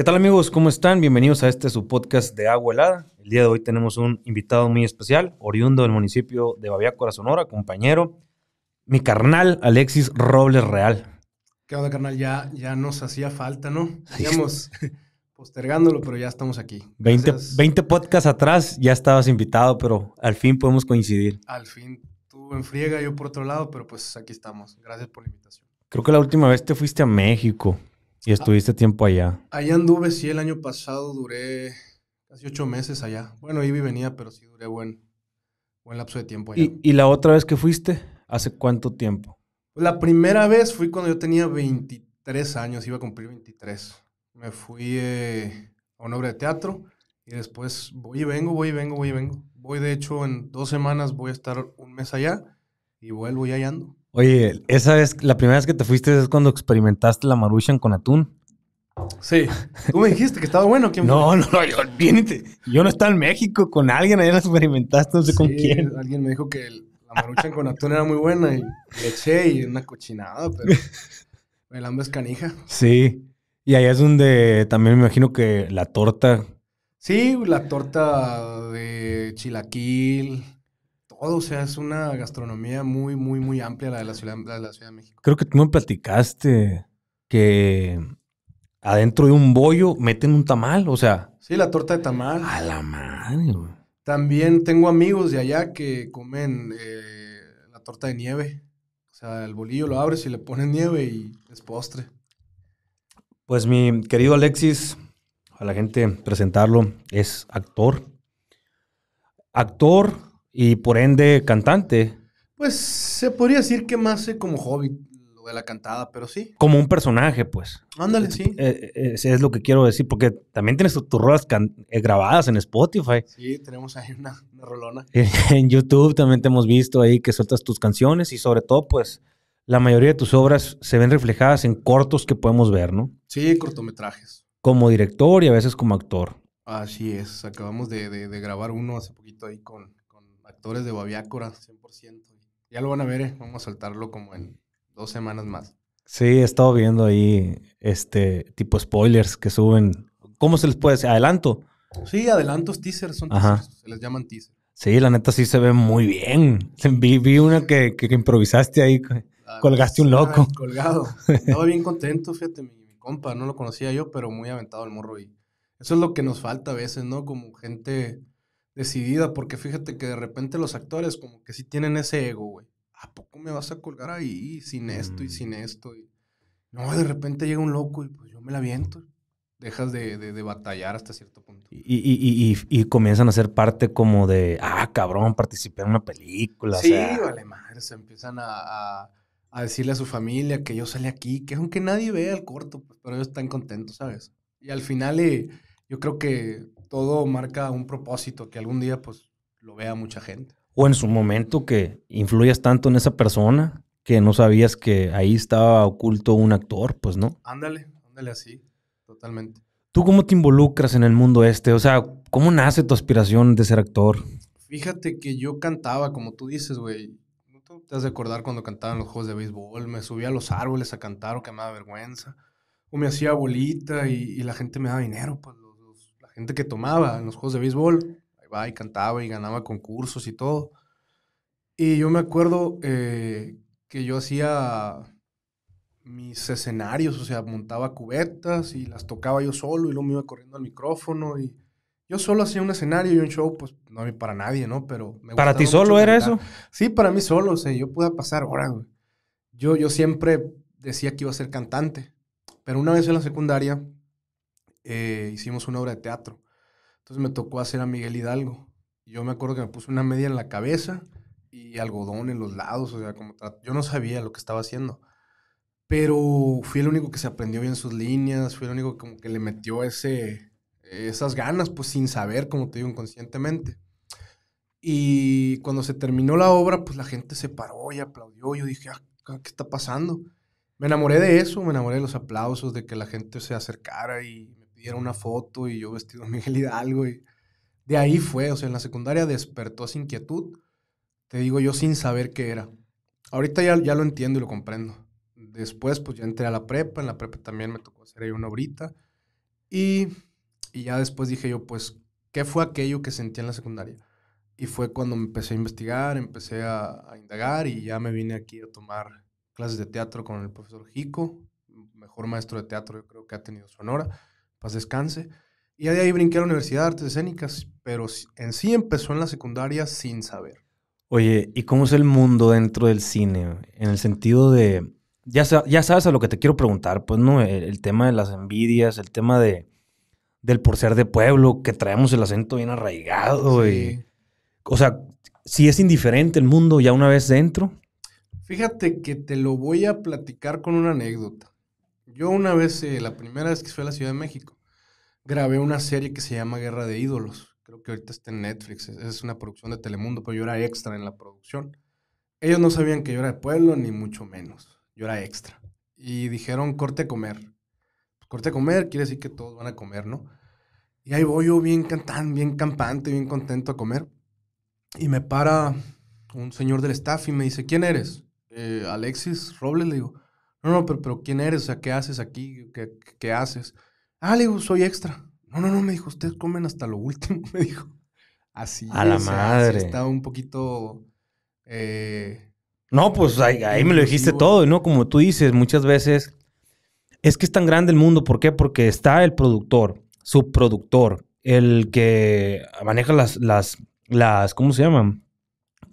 ¿Qué tal amigos? ¿Cómo están? Bienvenidos a este su podcast de Agua Helada. El día de hoy tenemos un invitado muy especial, oriundo del municipio de Baviaco, Sonora, compañero, mi carnal Alexis Robles Real. ¿Qué onda, carnal? Ya, ya nos hacía falta, ¿no? Digamos, postergándolo, pero ya estamos aquí. 20, 20, podcasts atrás ya estabas invitado, pero al fin podemos coincidir. Al fin, tú en friega, yo por otro lado, pero pues aquí estamos. Gracias por la invitación. Creo que la última vez te fuiste a México. Y estuviste tiempo allá. Allá anduve, sí, el año pasado duré casi ocho meses allá. Bueno, iba y venía, pero sí duré buen, buen lapso de tiempo allá. ¿Y, la otra vez que fuiste? ¿Hace cuánto tiempo? La primera vez fui cuando yo tenía 23 años, iba a cumplir 23. Me fui eh, a una obra de teatro y después voy y vengo, voy y vengo, voy y vengo. Voy, de hecho, en dos semanas voy a estar un mes allá y vuelvo y allá ando. Oye, esa vez, la primera vez que te fuiste es cuando experimentaste la Marushan con atún. Sí. Tú me dijiste que estaba bueno. no, no, no, yo, Yo no estaba en México con alguien, ahí la experimentaste, no sé con quién. Alguien me dijo que la maruchan con atún era muy buena y le eché y una cochinada, pero el hambre es canija. Sí. Y allá es donde también me imagino que la torta. Sí, la torta de chilaquil o sea, es una gastronomía muy, muy, muy amplia la de la Ciudad, de, ciudad México. Creo que tú me platicaste que adentro de un bollo meten un tamal, o sea. Sí, la torta de tamal. A la madre, También tengo amigos de allá que comen eh, la torta de nieve. O sea, el bolillo lo abres y le pones nieve y es postre. Pues mi querido Alexis, a la gente presentarlo, es actor. Actor, y por ende cantante. Pues se podría decir que más como hobby lo de la cantada, pero sí. Como un personaje, pues. Ándale, sí. Eh, eh, es lo que quiero decir, porque también tienes tus rolas eh, grabadas en Spotify. Sí, tenemos ahí una, rolona. en YouTube también te hemos visto ahí que sueltas tus canciones y sobre todo, pues, la mayoría de tus obras se ven reflejadas en cortos que podemos ver, ¿no? Sí, cortometrajes. Como director y a veces como actor. Así es, acabamos de grabar uno hace poquito ahí con, actores de Babiácora, 100%. Ya lo van a ver, ¿eh? vamos a saltarlo como en dos semanas más. Sí, he estado viendo ahí este tipo spoilers que suben. ¿Cómo se les puede decir? ¿Adelanto? Sí, adelantos, teasers, son teasers, se les llaman teasers. Sí, la neta sí se ve muy bien. Vi, una que, improvisaste ahí, ah, colgaste un loco. Colgado. Estaba bien contento, fíjate, mi, compa, no lo conocía yo, pero muy aventado el morro. Y eso es lo que nos falta a veces, ¿no? Como gente decidida, porque fíjate que de repente los actores como que sí tienen ese ego, güey. ¿A poco me vas a colgar ahí sin esto y mm. sin esto? Y... No, de repente llega un loco y pues yo me la aviento. Dejas de, batallar hasta cierto punto. Y, comienzan a ser parte como de, ah, cabrón, participé en una película. Sí, vale madre, se empiezan a, decirle a su familia que yo salí aquí, que aunque nadie vea el corto, pues, pero ellos están contentos, ¿sabes? Y al final eh, yo creo que todo marca un propósito que algún día pues lo vea mucha gente. O en su momento que influyas tanto en esa persona que no sabías que ahí estaba oculto un actor, pues no. Ándale, ándale así, totalmente. ¿Tú cómo te involucras en el mundo este? O sea, ¿cómo nace tu aspiración de ser actor? Fíjate que yo cantaba, como tú dices, güey. No te has de acordar cuando cantaban los juegos de béisbol. Me subía a los árboles a cantar o que me daba vergüenza. O me hacía bolita y, la gente me daba dinero, pues gente que tomaba en los juegos de béisbol, ahí va y cantaba y ganaba concursos y todo. Y yo me acuerdo eh, que yo hacía mis escenarios, o sea, montaba cubetas y las tocaba yo solo y luego me iba corriendo al micrófono y yo solo hacía un escenario y un show, pues no para nadie, ¿no? Pero ¿Para ti solo era eso? Sí, para mí solo, o yo pude pasar ahora Yo, yo siempre decía que iba a ser cantante, pero una vez en la secundaria eh, hicimos una obra de teatro. Entonces me tocó hacer a Miguel Hidalgo. Yo me acuerdo que me puse una media en la cabeza y algodón en los lados, o sea, como yo no sabía lo que estaba haciendo. Pero fui el único que se aprendió bien sus líneas, fui el único que como que le metió ese, esas ganas, pues sin saber, como te digo, inconscientemente. Y cuando se terminó la obra, pues la gente se paró y aplaudió. Yo dije, ah, ¿qué está pasando? Me enamoré de eso, me enamoré de los aplausos, de que la gente se acercara y diera una foto y yo vestido Miguel Hidalgo. Y de ahí fue, o sea, en la secundaria despertó esa inquietud, te digo yo sin saber qué era. Ahorita ya, ya lo entiendo y lo comprendo. Después, pues ya entré a la prepa, en la prepa también me tocó hacer ahí una horita. Y, y ya después dije yo, pues, ¿qué fue aquello que sentí en la secundaria? Y fue cuando me empecé a investigar, empecé a, indagar y ya me vine aquí a tomar clases de teatro con el profesor Jico, mejor maestro de teatro yo creo que ha tenido su Sonora paz descanse. Y de ahí brinqué a la Universidad de Artes Escénicas, pero en sí empezó en la secundaria sin saber. Oye, ¿y cómo es el mundo dentro del cine? En el sentido de, ya, ya sabes a lo que te quiero preguntar, pues, ¿no? El, tema de las envidias, el tema de, del por ser de pueblo, que traemos el acento bien arraigado. Y, o sea, si es indiferente el mundo ya una vez dentro. Fíjate que te lo voy a platicar con una anécdota. Yo una vez, eh, la primera vez que fui a la Ciudad de México, grabé una serie que se llama Guerra de Ídolos. Creo que ahorita está en Netflix. Es una producción de Telemundo, pero yo era extra en la producción. Ellos no sabían que yo era de pueblo, ni mucho menos. Yo era extra. Y dijeron, corte a comer. Pues, corte a comer quiere decir que todos van a comer, ¿no? Y ahí voy yo bien cantando bien campante, bien contento a comer. Y me para un señor del staff y me dice, ¿quién eres? Eh, Alexis Robles, le digo. No, no, pero, pero ¿quién eres? O sea, ¿qué haces aquí? ¿Qué, qué haces? Ah, le digo, soy extra. No, no, no, me dijo, ustedes comen hasta lo último, me dijo. Así. A la madre. Estaba un poquito... Eh, no, pues ahí, me lo dijiste todo, ¿no? Como tú dices, muchas veces es que es tan grande el mundo. ¿Por qué? Porque está el productor, subproductor, el que maneja las, las, las ¿cómo se llaman?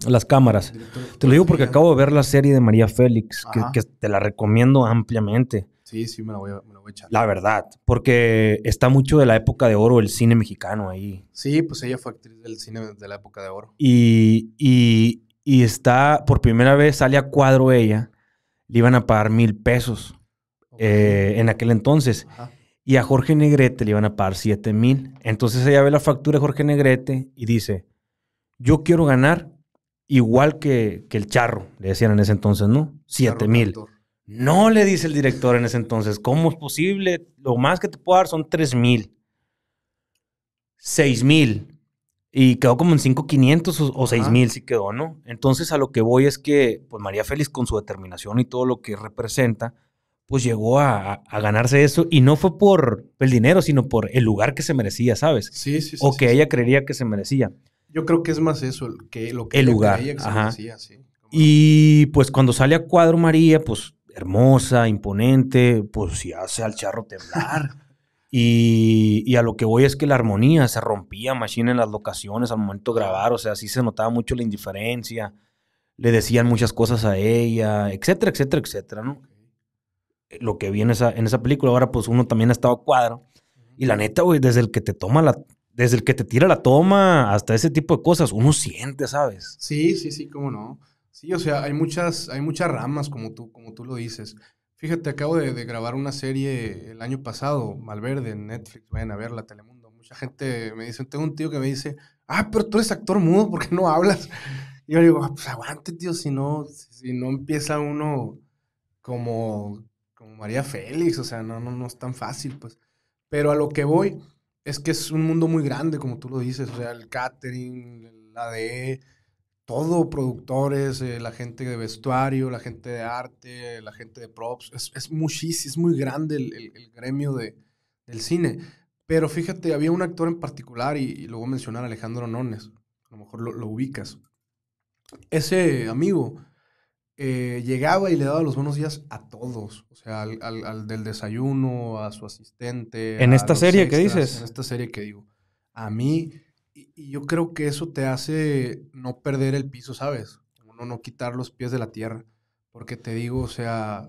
Las cámaras. Te lo digo porque acabo de ver la serie de María Félix, que, te la recomiendo ampliamente. Sí, sí, me la, voy a, la voy a echar. La verdad, porque está mucho de la época de oro el cine mexicano ahí. Sí, pues ella fue actriz del cine de la época de oro. Y, está, por primera vez sale a cuadro ella, le iban a pagar mil pesos eh, en aquel entonces. Y a Jorge Negrete le iban a pagar siete mil. Entonces ella ve la factura de Jorge Negrete y dice, yo quiero ganar igual que, que, el charro, le decían en ese entonces, ¿no? Siete mil. No le dice el director en ese entonces, ¿cómo es posible? Lo más que te puedo dar son tres mil. Seis mil. Y quedó como en 5,500 o, seis mil, si quedó, ¿no? Entonces a lo que voy es que pues María Félix con su determinación y todo lo que representa, pues llegó a, ganarse eso y no fue por el dinero, sino por el lugar que se merecía, ¿sabes? Sí, sí, sí. O que ella creería que se merecía. Yo creo que es más eso, que lo que el lugar. Y pues cuando sale a cuadro María, pues hermosa, imponente, pues se hace al charro temblar. y, a lo que voy es que la armonía se rompía, machine en las locaciones al momento de grabar, o sea, sí se notaba mucho la indiferencia, le decían muchas cosas a ella, etcétera, etcétera, etcétera, ¿no? Lo que vi en esa, en esa película, ahora pues uno también ha estado a cuadro. Y la neta, güey, desde el que te toma la desde el que te tira la toma hasta ese tipo de cosas, uno siente, ¿sabes? Sí, sí, sí, cómo no. Sí, o sea, hay muchas, hay muchas ramas, como tú, como tú lo dices. Fíjate, acabo de, grabar una serie el año pasado, Malverde, en Netflix, vayan a verla, Telemundo. Mucha gente me dice, tengo un tío que me dice, ah, pero tú eres actor mudo, ¿por qué no hablas? Y yo digo, ah, pues aguante, tío, si no, si no empieza uno como, como María Félix, o sea, no, no, no es tan fácil, pues. Pero a lo que voy es que es un mundo muy grande, como tú lo dices, o sea, el catering, la de todo, productores, eh, la gente de vestuario, la gente de arte, la gente de props, es, muchísimo, es muy grande el, gremio de, del cine. Pero fíjate, había un actor en particular, y, luego lo voy a mencionar, Alejandro Nones, a lo mejor lo, lo ubicas. Ese amigo eh, llegaba y le daba los buenos días a todos. O sea, al, del desayuno, a su asistente. En esta serie que dices. En esta serie que digo. A mí, y, yo creo que eso te hace no perder el piso, ¿sabes? Uno no quitar los pies de la tierra. Porque te digo, o sea,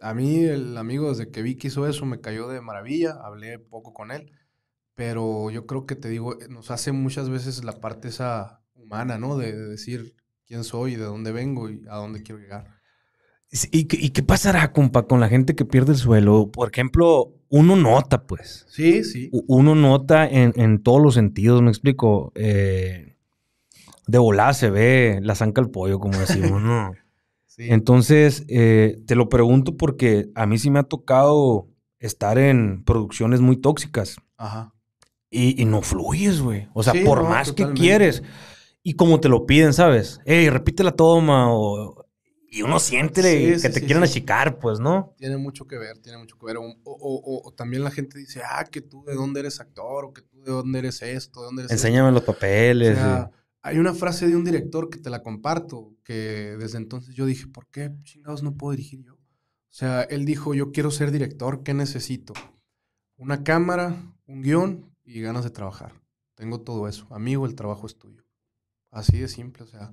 a mí el amigo desde que vi que hizo eso me cayó de maravilla. Hablé poco con él. Pero yo creo que te digo, nos hace muchas veces la parte esa humana, ¿no? de decir, quién soy, de dónde vengo y a dónde quiero llegar. ¿Y, qué pasará, compa, con la gente que pierde el suelo? Por ejemplo, uno nota, pues. Sí, sí. Uno nota en, todos los sentidos, me explico. Eh, de volar se ve la zanca al pollo, como decimos, ¿no? sí. Entonces, eh, te lo pregunto porque a mí sí me ha tocado estar en producciones muy tóxicas. Ajá. Y, no fluyes, güey. O sea, por más que quieres y como te lo piden, ¿sabes? Ey, repítela la toma Y uno siente que te quieren achicar, pues, ¿no? Tiene mucho que ver, tiene mucho que ver. O, también la gente dice, ah, que tú de dónde eres actor, o que tú de dónde eres esto, de dónde eres Enséñame los papeles. hay una frase de un director que te la comparto, que desde entonces yo dije, ¿por qué chingados no puedo dirigir yo? O sea, él dijo, yo quiero ser director, ¿qué necesito? Una cámara, un guión y ganas de trabajar. Tengo todo eso. Amigo, el trabajo es tuyo. Así de simple, o sea.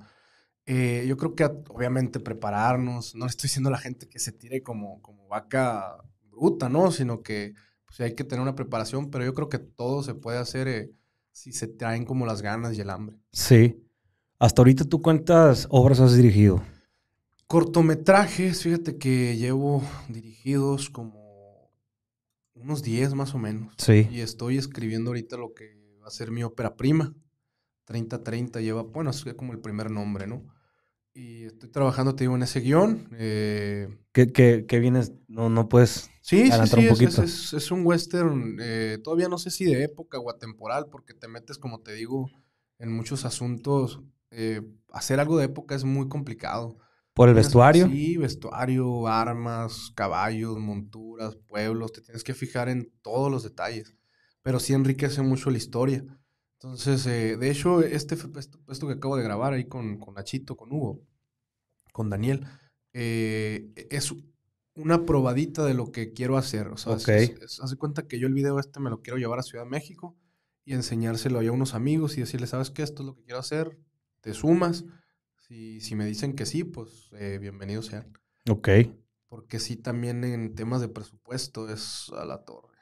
Eh, yo creo que obviamente prepararnos, no le estoy diciendo a la gente que se tire como, como vaca bruta, ¿no? Sino que pues, hay que tener una preparación, pero yo creo que todo se puede hacer eh, si se traen como las ganas y el hambre. Sí. Hasta ahorita tú cuántas obras has dirigido? Cortometrajes, fíjate que llevo dirigidos como unos 10 más o menos. Sí. Y estoy escribiendo ahorita lo que va a ser mi ópera prima. 3030 lleva, bueno, es como el primer nombre, ¿no? Y estoy trabajando, te digo, en ese guión. Eh, ¿Qué, vienes? No, no puedes sí, Es, es un western, eh, todavía no sé si de época o atemporal, porque te metes, como te digo, en muchos asuntos. Eh, hacer algo de época es muy complicado. ¿Por el vestuario? Sí, vestuario, armas, caballos, monturas, pueblos. Te tienes que fijar en todos los detalles. Pero sí enriquece mucho la historia. Entonces, eh, de hecho, este, esto que acabo de grabar ahí con, con Nachito, con Hugo, con Daniel, eh, e, es una probadita de lo que quiero hacer. O sea, hace cuenta que yo el video este me lo quiero llevar a Ciudad de México y enseñárselo ahí a unos amigos y decirles, ¿sabes qué? Esto es lo que quiero hacer, te sumas. Si, si me dicen que sí, pues eh, bienvenidos sean. Ok. Porque sí, también en temas de presupuesto es a la torre.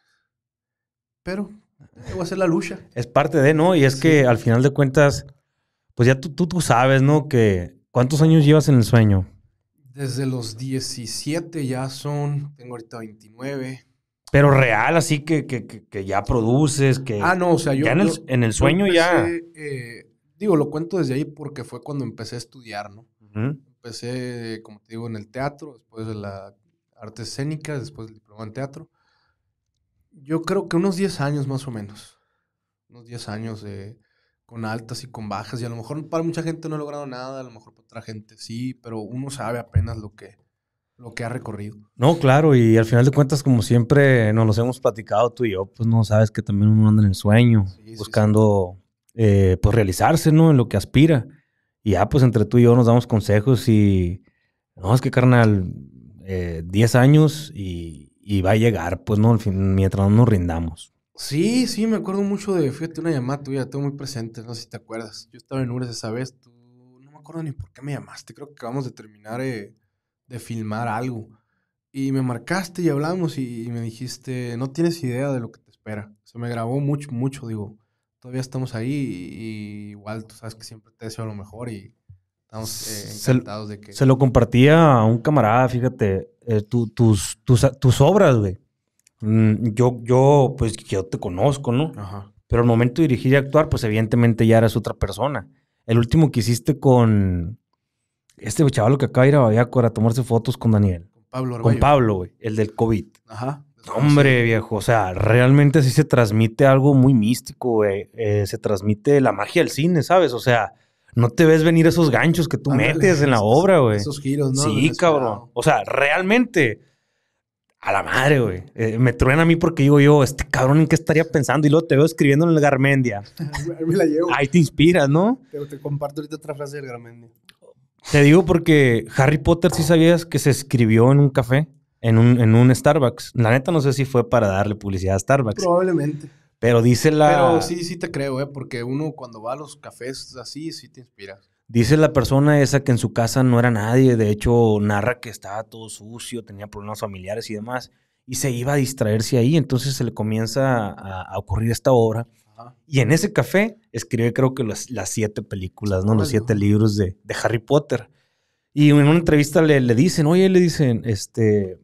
Pero Voy a la lucha. Es parte de, ¿no? Y es que al final de cuentas, pues ya tú, tú, tú, sabes, ¿no? Que ¿cuántos años llevas en el sueño? Desde los 17 ya son, tengo ahorita 29. Pero real, así que, ya produces, que... Ah, no, o sea, yo... en el, sueño ya... Eh, digo, lo cuento desde ahí porque fue cuando empecé a estudiar, ¿no? Empecé, como te digo, en el teatro, después de la arte escénica, después del diploma en teatro. Yo creo que unos 10 años más o menos. Unos 10 años de, con altas y con bajas. Y a lo mejor para mucha gente no ha logrado nada, a lo mejor para otra gente sí, pero uno sabe apenas lo que, lo que ha recorrido. No, claro, y al final de cuentas, como siempre nos los hemos platicado tú y yo, pues no sabes que también uno anda en el sueño, buscando eh, pues realizarse, ¿no? En lo que aspira. Y ya, pues entre tú y yo nos damos consejos y, no, es que carnal, 10 eh, años y, y va a llegar, pues, ¿no? Al fin, mientras no nos rindamos. Sí, sí, me acuerdo mucho de, fíjate, una llamada tuya, todo muy presente, no sé si te acuerdas. Yo estaba en URES esa vez, tú, no me acuerdo ni por qué me llamaste, creo que acabamos de terminar eh, de filmar algo. Y me marcaste y hablamos y, me dijiste, no tienes idea de lo que te espera. Se me grabó mucho, mucho, digo, todavía estamos ahí y, igual tú sabes que siempre te deseo lo mejor y estamos eh, encantados de que... Se lo compartía a un camarada, fíjate, eh, tus, tus, obras, güey. Mm, yo, yo, pues yo te conozco, ¿no? Ajá. Pero al momento de dirigir y actuar, pues evidentemente ya eras otra persona. El último que hiciste con este chaval que acaba de ir a Baviaco para tomarse fotos con Daniel. Con Pablo Con Pablo, güey, el del COVID. Ajá. Hombre, ah, viejo, o sea, realmente ...así se transmite algo muy místico, güey. Eh, se transmite la magia del cine, ¿sabes? O sea, no te ves venir esos ganchos que tú metes en la obra, güey. Esos giros, ¿no? Sí, cabrón. O sea, realmente, a la madre, güey. Eh, me truena a mí porque digo yo, este cabrón en qué estaría pensando y luego te veo escribiendo en el Garmendia. me la llevo. Ahí te inspiras, ¿no? Pero te comparto ahorita otra frase del Garmendia. Te digo porque Harry Potter si sabías que se escribió en un café, en un, en un Starbucks. La neta no sé si fue para darle publicidad a Starbucks. Probablemente. Pero dice la. Pero sí, sí te creo, ¿eh? Porque uno cuando va a los cafés así, sí te inspira. Dice la persona esa que en su casa no era nadie, de hecho narra que estaba todo sucio, tenía problemas familiares y demás, y se iba a distraerse ahí, entonces se le comienza a, ocurrir esta obra. Y en ese café escribe creo que las siete películas, ¿no? Los siete libros de, Harry Potter. Y en una entrevista le, le, dicen, oye, le dicen, este,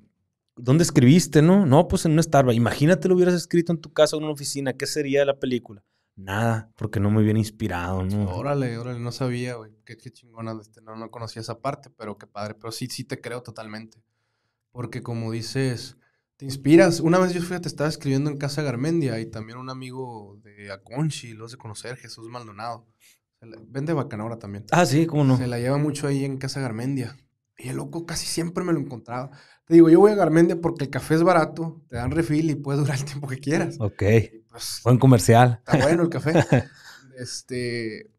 ¿dónde escribiste, no? No, pues en una Starbucks. Imagínate lo hubieras escrito en tu casa o en una oficina, ¿qué sería de la película? Nada, porque no me hubiera inspirado, ¿no? Órale, órale, no sabía, güey. Qué, chingona, este, no, conocía esa parte, pero qué padre. Pero sí, sí te creo totalmente. Porque como dices, te inspiras. Una vez yo fui, a... te estaba escribiendo en Casa Garmendia y también un amigo de Aconchi, lo de conocer, Jesús Maldonado. Vende Bacanora también. Ah, sí, cómo no. Se la lleva mucho ahí en Casa Garmendia. Y el loco casi siempre me lo encontraba. Te digo, yo voy a Garmendia porque el café es barato, te dan refil y puede durar el tiempo que quieras. Ok. Pues, Buen comercial. Está bueno el café. este,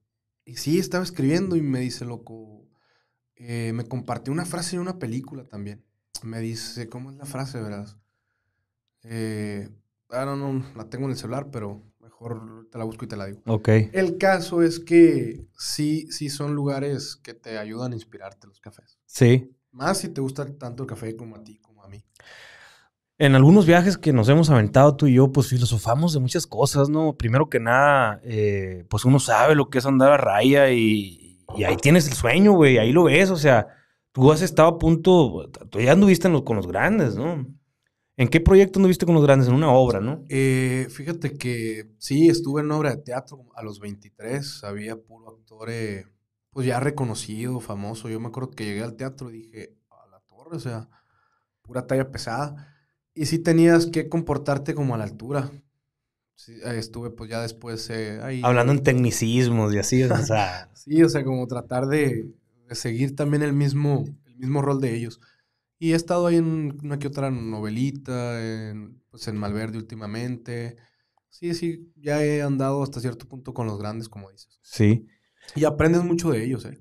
y sí, estaba escribiendo y me dice, loco, eh, me compartió una frase de una película también. Me dice, ¿cómo es la frase, verdad? Eh, ah, no, no, la tengo en el celular, pero te la busco y te la digo. Ok. El caso es que sí, sí son lugares que te ayudan a inspirarte los cafés. Sí. Más si te gusta tanto el café como a ti, como a mí. En algunos viajes que nos hemos aventado tú y yo, pues filosofamos de muchas cosas, ¿no? Primero que nada, eh, pues uno sabe lo que es andar a raya y, ahí tienes el sueño, güey, ahí lo ves, o sea, tú has estado a punto, tú ya anduviste con los grandes, ¿no? ¿En qué proyecto anduviste con los grandes? En una obra, ¿no? Eh, fíjate que sí, estuve en obra de teatro a los 23. Había puro actor, eh, pues ya reconocido, famoso. Yo me acuerdo que llegué al teatro y dije, a la torre, o sea, pura talla pesada. Y sí tenías que comportarte como a la altura. estuve pues ya después eh, ahí. Hablando en tecnicismos y así, o sea. sí, o sea, como tratar de, de seguir también el mismo, el mismo rol de ellos. Y he estado ahí en una que otra novelita, en, pues, en Malverde últimamente. Sí, sí, ya he andado hasta cierto punto con los grandes, como dices. Sí. Y aprendes mucho de ellos, ¿eh?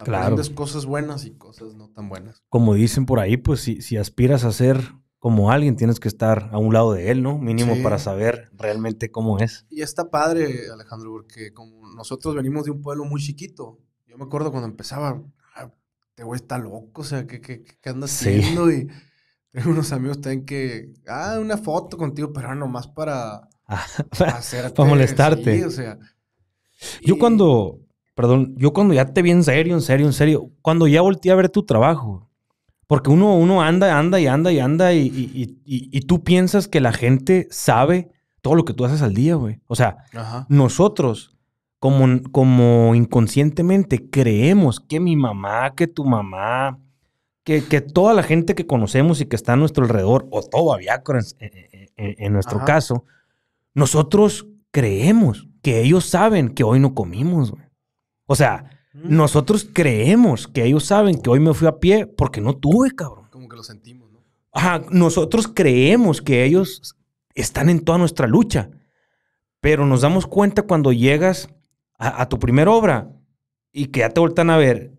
Aprendes cosas buenas y cosas no tan buenas. Como dicen por ahí, pues si, si aspiras a ser como alguien, tienes que estar a un lado de él, ¿no? Mínimo para saber realmente cómo es. Y está padre, Alejandro, porque como nosotros venimos de un pueblo muy chiquito. Yo me acuerdo cuando empezaba, te güey está loco, o sea, ¿qué, qué, haciendo? Y unos amigos tienen que, ah, una foto contigo, pero nomás para, ah, para molestarte. o sea. Yo cuando, perdón, yo cuando ya te vi en serio, en serio, en serio, cuando ya volteé a ver tu trabajo, porque uno, uno anda, anda y anda y anda y, y, tú piensas que la gente sabe todo lo que tú haces al día, güey. O sea, nosotros como, inconscientemente creemos que mi mamá, que tu mamá, que, toda la gente que conocemos y que está a nuestro alrededor, o todavía en, e, e, e, en, nuestro caso, nosotros creemos que ellos saben que hoy no comimos. O sea, nosotros creemos que ellos saben que hoy me fui a pie porque no tuve, cabrón. Como que lo sentimos, ¿no? Ajá, nosotros creemos que ellos están en toda nuestra lucha, pero nos damos cuenta cuando llegas a, tu primera obra y que ya te voltan a ver.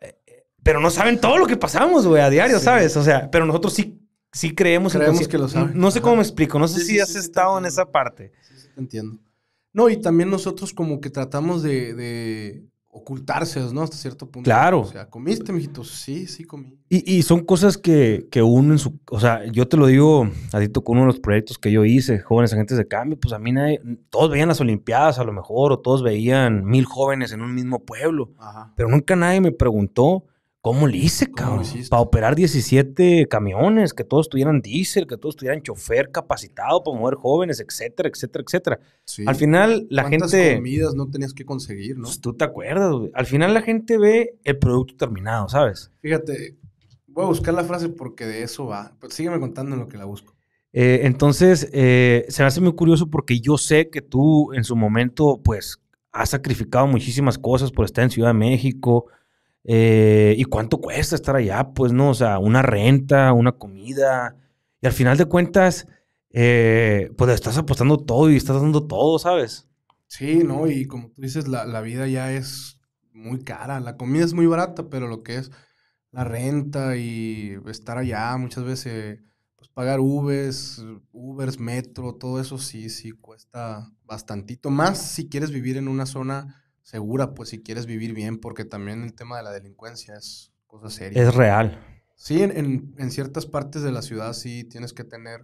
Eh, pero no saben todo lo que pasamos, güey, a diario, ¿sabes? O sea, pero nosotros sí, sí creemos, creemos que lo saben. No, sé cómo me explico, no sé si has estado en esa parte. Sí, entiendo. No, y también nosotros como que tratamos de, ocultarse, ¿no? Hasta cierto punto. Claro. O sea, comiste, mijito? Sí, sí comí. Y, son cosas que, que, su... O sea, yo te lo digo, adicto con uno de los proyectos que yo hice, jóvenes agentes de cambio, pues a mí nadie, todos veían las Olimpiadas a lo mejor, o todos veían mil jóvenes en un mismo pueblo, pero nunca nadie me preguntó ¿Cómo le hice, cabrón? Para operar 17 camiones, que todos tuvieran diésel, que todos tuvieran chofer capacitado para mover jóvenes, etcétera, etcétera, etcétera. Al final la gente gente... comidas no tenías que conseguir, no? Pues, tú te acuerdas, Al final la gente ve el producto terminado, ¿sabes? Fíjate, voy a buscar la frase porque de eso va. Pues, sígueme contando en lo que la busco. Eh, entonces, eh, se me hace muy curioso porque yo sé que tú en su momento, pues, has sacrificado muchísimas cosas por estar en Ciudad de México, eh, ¿Y cuánto cuesta estar allá? Pues no, o sea, una renta, una comida. Y al final de cuentas, eh, pues estás apostando todo y estás dando todo, ¿sabes? Sí, ¿no? Y como tú dices, la, vida ya es muy cara. La comida es muy barata, pero lo que es la renta y estar allá, muchas veces, pues pagar Ubers, Ubers, metro, todo eso sí, sí cuesta bastantito. Más si quieres vivir en una zona segura, pues si quieres vivir bien, porque también el tema de la delincuencia es cosa seria. Es real. Sí, en, ciertas partes de la ciudad sí tienes que tener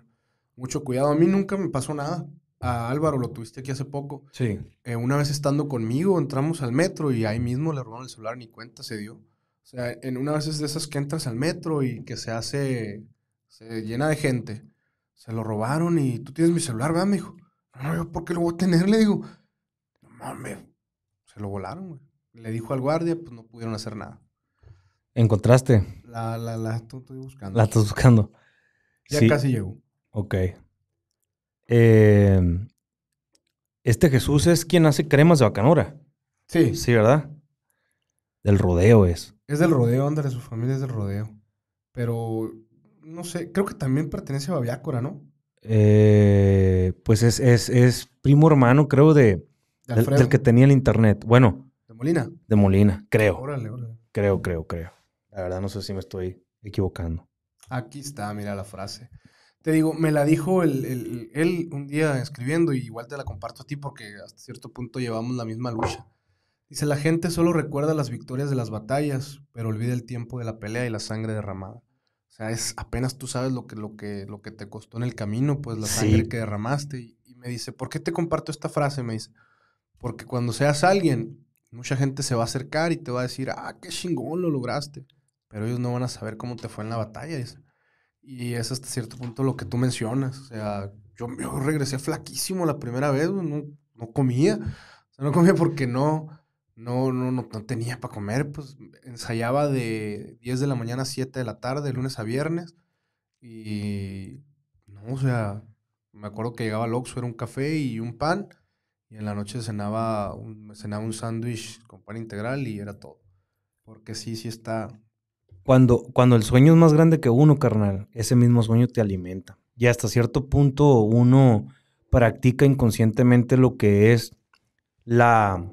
mucho cuidado. A mí nunca me pasó nada. A Álvaro lo tuviste aquí hace poco. Sí. Eh, una vez estando conmigo, entramos al metro y ahí mismo le robaron el celular, ni cuenta se dio. O sea, en una vez es de esas que entras al metro y que se hace, se llena de gente. Se lo robaron y tú tienes mi celular, Me dijo, no, yo, ¿por qué lo voy a tener? Le digo, no mames, se lo volaron, güey. Le dijo al guardia, pues no pudieron hacer nada. ¿Encontraste? La, la, la estoy buscando. La estás buscando. Ya casi llegó. Ok. Em, este Jesús es quien hace cremas de bacanora. Sí. Sí, ¿verdad? Del rodeo es. Es del rodeo, ándale, su familia es del rodeo. Pero, no sé, creo que también pertenece a Babiácora, ¿no? Eh, pues es, es, es primo hermano, creo, de, del, que tenía el internet. Bueno. ¿De Molina? De Molina, creo. Órale, órale. Creo, creo, creo. La verdad no sé si me estoy equivocando. Aquí está, mira la frase. Te digo, me la dijo él el, el, un día escribiendo y igual te la comparto a ti porque hasta cierto punto llevamos la misma lucha. Dice, la gente solo recuerda las victorias de las batallas, pero olvida el tiempo de la pelea y la sangre derramada. O sea, es apenas tú sabes lo que, lo que, lo que te costó en el camino, pues la sangre que derramaste. y, me dice, ¿por qué te comparto esta frase? Me dice, porque cuando seas alguien, mucha gente se va a acercar y te va a decir, ah, qué chingón lo lograste. Pero ellos no van a saber cómo te fue en la batalla. Y es hasta cierto punto lo que tú mencionas. O sea, yo, yo regresé flaquísimo la primera vez, no, comía. O sea, no comía porque no, no, no, no, tenía para comer. Pues ensayaba de 10 de la mañana a 7 de la tarde, lunes a viernes. Y no, o sea, me acuerdo que llegaba al Oxxo, era un café y un pan. Y en la noche cenaba un, cenaba un sándwich con pan integral y era todo. Porque sí, sí está. Cuando, cuando el sueño es más grande que uno, carnal, ese mismo sueño te alimenta. Y hasta cierto punto uno practica inconscientemente lo que es la...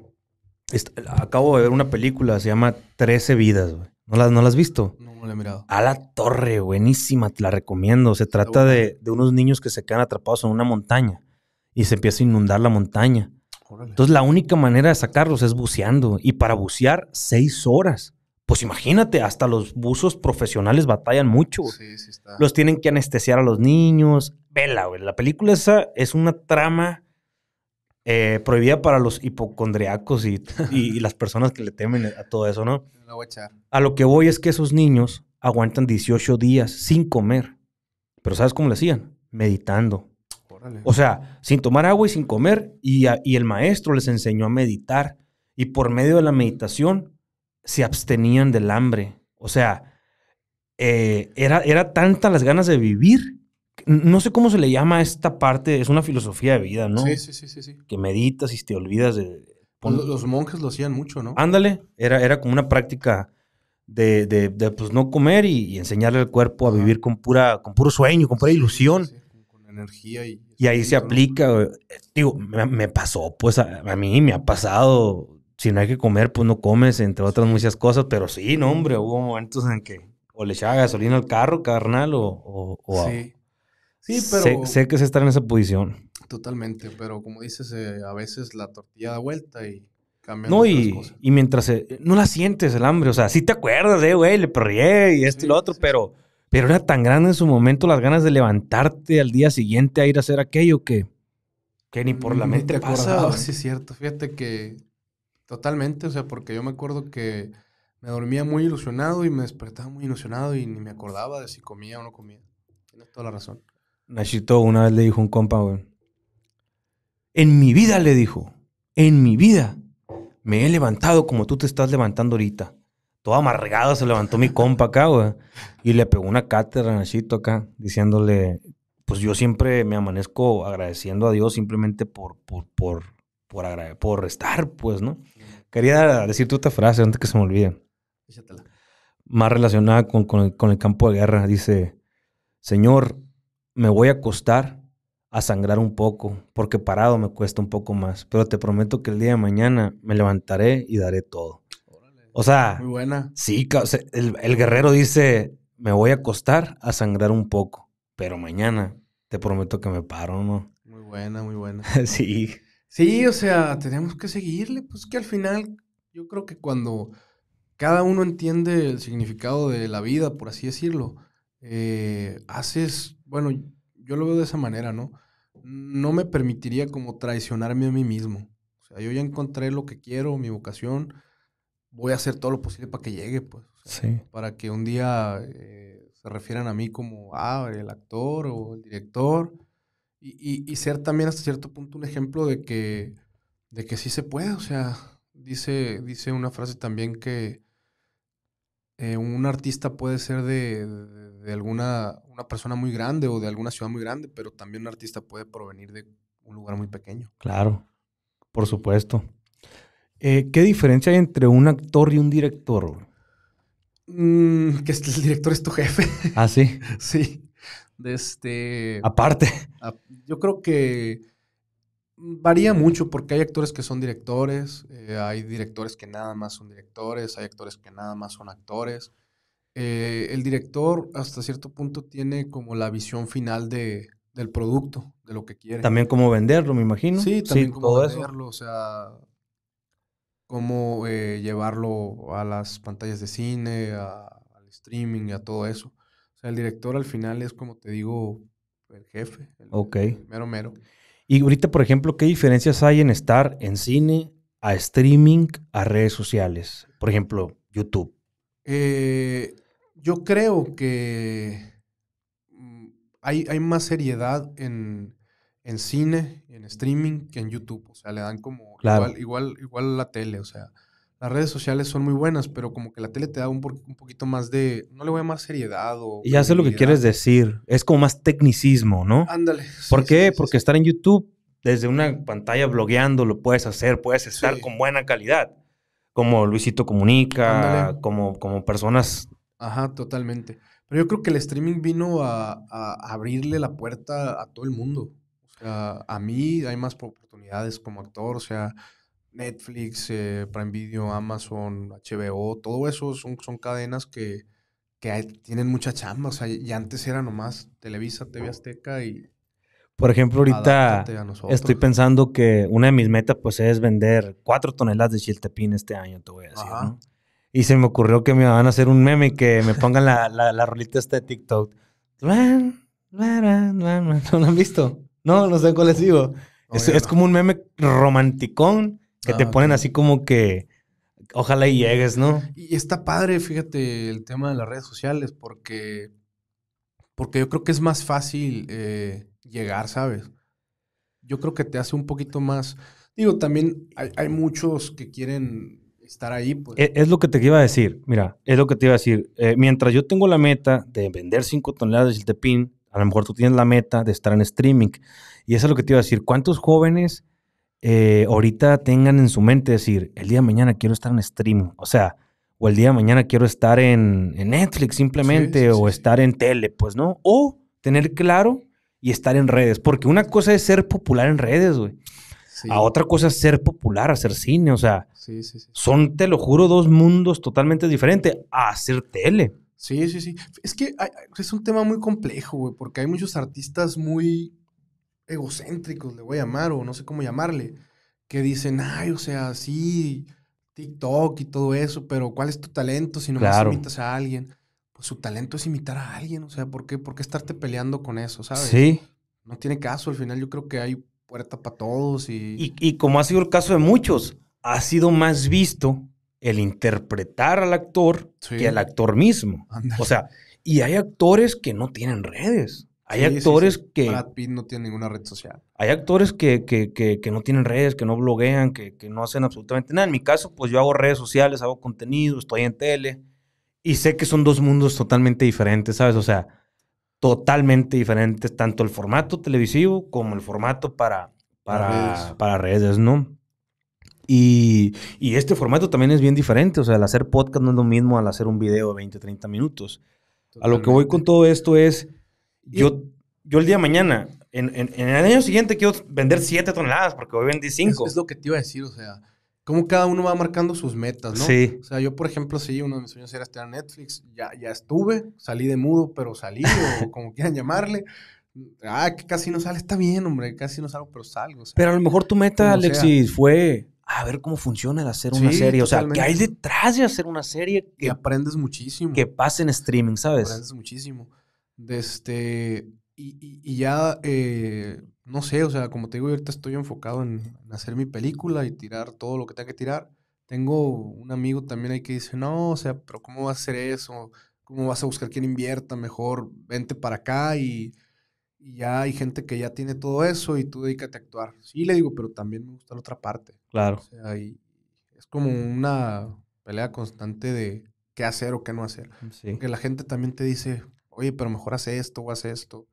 acabo de ver una película, se llama Trece vidas, ¿No la, ¿No has visto? No, no la he mirado. A la torre, buenísima, te la recomiendo. Se trata de, de unos niños que se quedan atrapados en una montaña y se empieza a inundar la montaña. Entonces la única manera de sacarlos es buceando y para bucear seis horas. Pues imagínate, hasta los buzos profesionales batallan mucho. Sí, sí está. Los tienen que anestesiar a los niños. Vela, La película esa es una trama eh, prohibida para los hipocondriacos y, y, las personas que le temen a todo eso, ¿no? a, lo que voy es que esos niños aguantan 18 días sin comer. Pero ¿sabes cómo lo hacían? Meditando o sea, sin tomar agua y sin comer, y, el maestro les enseñó a meditar, y por medio de la meditación se abstenían del hambre. O sea, eh, era, era tanta las ganas de vivir no sé cómo se le llama a esta parte, es una filosofía de vida, ¿no? Sí, sí, sí, sí. Que meditas y te olvidas de... Los, monjes lo hacían mucho, ¿no? Ándale, era, era como una práctica de, pues, no comer y, enseñarle al cuerpo a vivir con, pura, con puro sueño, con pura ilusión. con energía y... Y ahí se aplica, Digo, me, pasó, pues a, mí me ha pasado. Si no hay que comer, pues no comes, entre otras muchas cosas. Pero sí, no, hombre, hubo momentos en que o le echaba gasolina al carro, carnal, o... sí. sí. pero... Sé, que se está en esa posición. Totalmente, pero como dices, eh, a veces la tortilla da vuelta y cambia No, y, y mientras... Eh, no la sientes el hambre, o sea, sí te acuerdas, eh, güey, le perrié y esto y lo otro, pero pero era tan grande en su momento las ganas de levantarte al día siguiente a ir a hacer aquello que, ni por la mente pasaba. ¿eh? Sí, es cierto. Fíjate que totalmente, o sea, porque yo me acuerdo que me dormía muy ilusionado y me despertaba muy ilusionado y ni me acordaba de si comía o no comía. Tienes toda la razón. Nachito una vez le dijo un compa, En mi vida le dijo, en mi vida me he levantado como tú te estás levantando ahorita todo amargado se levantó mi compa acá, güey. Y le pegó una cátedra a Nachito acá, diciéndole, pues yo siempre me amanezco agradeciendo a Dios simplemente por, por, por, por, estar, pues, ¿no? Quería decirte otra frase antes que se me olvide. Más relacionada con, con el campo de guerra. Dice, Señor, me voy a acostar a sangrar un poco, porque parado me cuesta un poco más, pero te prometo que el día de mañana me levantaré y daré todo. O sea. buena. Sí, el, guerrero dice: Me voy a acostar a sangrar un poco, pero mañana te prometo que me paro, ¿no? Muy buena, muy buena. sí. Sí, o sea, tenemos que seguirle, pues que al final yo creo que cuando cada uno entiende el significado de la vida, por así decirlo, eh, haces, bueno, yo lo veo de esa manera, ¿no? No me permitiría como traicionarme a mí mismo. O sea, yo ya encontré lo que quiero, mi vocación, voy a hacer todo lo posible para que llegue, pues. Para que un día eh, se refieran a mí como, ah, el actor o el director. Y, y, ser también hasta cierto punto un ejemplo de que, de que sí se puede. O sea, dice, dice una frase también que eh, un artista puede ser de, de, alguna una persona muy grande o de alguna ciudad muy grande, pero también un artista puede provenir de un lugar muy pequeño. Claro, por supuesto. Eh, ¿Qué diferencia hay entre un actor y un director? Mm, que el director es tu jefe. Ah, sí. sí. De este. Aparte. yo creo que varía mucho porque hay actores que son directores, eh, hay directores que nada más son directores, hay actores que nada más son actores. Eh, el director hasta cierto punto tiene como la visión final de, del producto, de lo que quiere. También cómo venderlo, me imagino. Sí, también cómo venderlo. O sea, cómo eh, llevarlo a las pantallas de cine, al streaming y a todo eso. O sea, el director al final es como te digo, el jefe. ok. mero, mero. Y ahorita, por ejemplo, ¿qué diferencias hay en estar en cine, a streaming, a redes sociales? Por ejemplo, YouTube. Eh, yo creo que mm, hay más seriedad en, en cine en streaming que en YouTube. O sea, le dan como igual, igual, igual la tele. O sea, las redes sociales son muy buenas, pero como que la tele te da un, un poquito más de. No le voy a más seriedad o. Y ya sé lo que quieres decir. Es como más tecnicismo, ¿no? Ándale. ¿Por qué? Porque estar en YouTube, desde una pantalla blogueando, lo puedes hacer, puedes estar con buena calidad. Como Luisito Comunica, como, como personas. Ajá, totalmente. Pero yo creo que el streaming vino a abrirle la puerta a todo el mundo. Ah, a mí hay más oportunidades como actor, o sea, Netflix, eh, Prime Video, Amazon, HBO, todo eso son, son cadenas que, tienen mucha chamba. O sea, y antes era nomás Televisa, TV Azteca y... Por ejemplo, ahorita estoy pensando que una de mis metas pues es vender cuatro toneladas de chiltepín este año, te voy a decir, Y se me ocurrió que me van a hacer un meme y que me pongan la, la, rolita esta de TikTok. ¿No lo han visto? No, no sé cuál es digo. Es, como un meme romanticón que te ah, ponen así como que ojalá y llegues, ¿no? Y está padre, fíjate, el tema de las redes sociales, porque, porque yo creo que es más fácil eh, llegar, ¿sabes? Yo creo que te hace un poquito más. Digo, también hay, muchos que quieren estar ahí. Pues. E, es, lo que te iba a decir, mira, es lo que te iba a decir. Eh, mientras yo tengo la meta de vender 5 toneladas de chiltepín a lo mejor tú tienes la meta de estar en streaming. Y eso es lo que te iba a decir. ¿Cuántos jóvenes eh, ahorita tengan en su mente decir, el día de mañana quiero estar en streaming? O sea, o el día de mañana quiero estar en, Netflix simplemente, o estar en tele, pues no. O tener claro y estar en redes. Porque una cosa es ser popular en redes, güey. A otra cosa es ser popular, hacer cine. O sea, son, te lo juro, dos mundos totalmente diferentes. A hacer tele. Sí, sí, sí. Es que es un tema muy complejo, güey, porque hay muchos artistas muy egocéntricos, le voy a llamar, o no sé cómo llamarle, que dicen, ay, o sea, sí, TikTok y todo eso, pero ¿cuál es tu talento si no claro. imitas a alguien? Pues su talento es imitar a alguien, o sea, ¿por qué, ¿por estarte peleando con eso, sabes? Sí. No tiene caso, al final yo creo que hay puerta para todos y... Y como ha sido el caso de muchos, ha sido más visto el interpretar al actor que al actor mismo. O sea, y hay actores que no tienen redes. Hay actores que... no tiene ninguna red social. Hay actores que, que, no tienen redes, que no bloguean, que, no hacen absolutamente nada. En mi caso, pues yo hago redes sociales, hago contenido, estoy en tele. Y sé que son dos mundos totalmente diferentes, ¿sabes? O sea, totalmente diferentes, tanto el formato televisivo como el formato para, para, para redes, ¿no? Y, y, este formato también es bien diferente. O sea, al hacer podcast no es lo mismo al hacer un video de 20, 30 minutos. A lo que voy con todo esto es, yo, yo el día mañana, en, en, el año siguiente quiero vender 7 toneladas porque hoy vendí 5. Es, lo que te iba a decir, o sea, como cada uno va marcando sus metas, ¿no? Sí. O sea, yo, por ejemplo, sí, uno de mis sueños era estar en Netflix. Ya, ya estuve, salí de mudo, pero salí, o como quieran llamarle. Ah, que casi no sale, está bien, hombre, casi no salgo, pero salgo. pero a lo mejor tu meta, Alexis, fue a ver cómo funciona el hacer una serie. O sea, ¿qué hay detrás de hacer una serie? Que aprendes muchísimo. Que pase en streaming, ¿sabes? Aprendes muchísimo. Este, y, ya, eh, no sé, o sea, como te digo, ahorita estoy enfocado en, en, hacer mi película y tirar todo lo que tenga que tirar. Tengo un amigo también ahí que dice, no, o sea, pero ¿cómo vas a hacer eso? ¿Cómo vas a buscar quién invierta? Mejor vente para acá y y ya hay gente que ya tiene todo eso y tú dedícate a actuar. Sí, le digo, pero también me gusta la otra parte. Claro. es como una pelea constante de qué hacer o qué no hacer. Mm, sí. Porque la gente también te dice, oye, pero mejor hace esto o hace esto.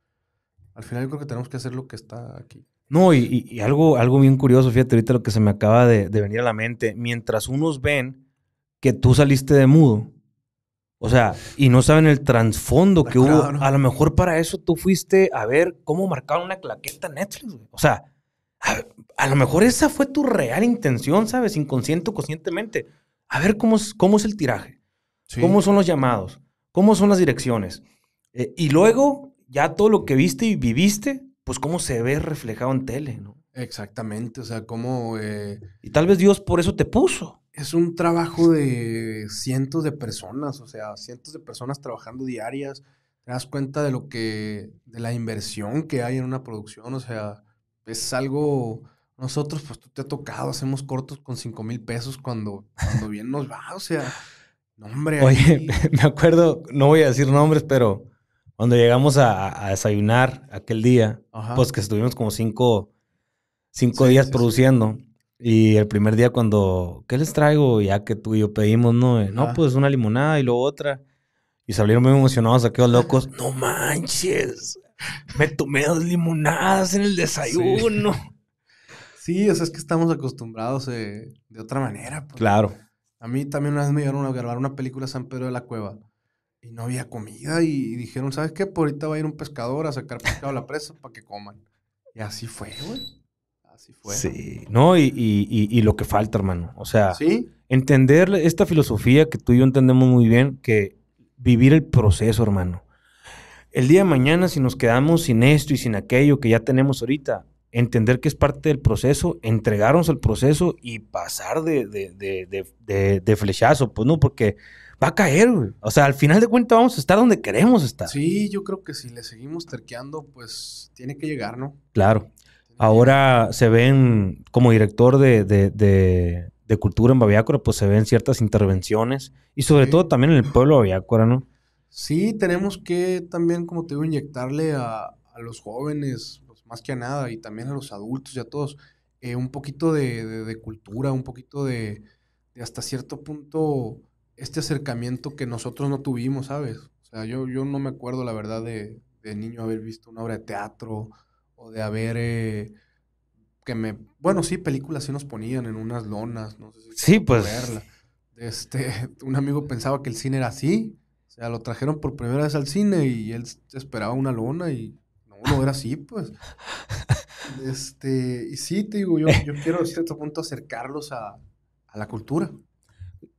Al final yo creo que tenemos que hacer lo que está aquí. No, y, algo, algo bien curioso, fíjate ahorita lo que se me acaba de venir a la mente. Mientras unos ven que tú saliste de mudo, o sea, y no saben el trasfondo que hubo. A lo mejor para eso tú fuiste a ver cómo marcar una claqueta Netflix. O sea, a, lo mejor esa fue tu real intención, ¿sabes? Inconsciente o conscientemente. A ver cómo es, cómo es el tiraje, cómo son los llamados, cómo son las direcciones. Eh, y luego, ya todo lo que viste y viviste, pues cómo se ve reflejado en tele, ¿no? Exactamente, o sea, cómo... Eh, y tal vez Dios por eso te puso es un trabajo de cientos de personas, o sea, cientos de personas trabajando diarias. Te das cuenta de lo que, de la inversión que hay en una producción, o sea, es algo. Nosotros, pues tú te ha tocado, hacemos cortos con cinco mil pesos cuando, bien nos va, o sea, nombre hombre. Oye, me acuerdo, no voy a decir nombres, pero cuando llegamos a, desayunar aquel día, pues que estuvimos como cinco, cinco días produciendo. Y el primer día cuando, ¿qué les traigo? Ya que tú y yo pedimos, ¿no? no, pues una limonada y luego otra. Y salieron muy emocionados, aquellos locos. No manches, me tomé dos limonadas en el desayuno. Sí, o sea, es que estamos acostumbrados eh, de otra manera. Pues. Claro. A mí también una vez me llevaron a grabar una película San Pedro de la Cueva y no había comida y, y dijeron, ¿sabes qué? Por ahorita va a ir un pescador a sacar pescado a la presa para que coman. Y así fue, güey. Sí, ¿no? Y, lo que falta, hermano. O sea, entender esta filosofía que tú y yo entendemos muy bien, que vivir el proceso, hermano. El día de mañana, si nos quedamos sin esto y sin aquello que ya tenemos ahorita, entender que es parte del proceso, entregarnos al proceso y pasar de, flechazo, pues no, porque va a caer, O sea, al final de cuentas vamos a estar donde queremos estar. Sí, yo creo que si le seguimos terqueando, pues tiene que llegar, ¿no? Claro. Ahora se ven, como director de, de, cultura en Baviácora, pues se ven ciertas intervenciones y sobre todo también en el pueblo de Baviácora, ¿no? Sí, tenemos que también, como te digo, inyectarle a, los jóvenes, pues, más que a nada, y también a los adultos y a todos, eh, un poquito de, cultura, un poquito de, hasta cierto punto este acercamiento que nosotros no tuvimos, ¿sabes? O sea, yo, yo no me acuerdo, la verdad, de niño haber visto una obra de teatro o de haber... Eh, que me... Bueno, sí, películas sí nos ponían en unas lonas, no sé si... Sí, pues... Verla. Este, un amigo pensaba que el cine era así, o sea, lo trajeron por primera vez al cine y él esperaba una lona y no, no era así, pues. Este, y sí, te digo, yo, yo quiero a cierto punto acercarlos a, a la cultura.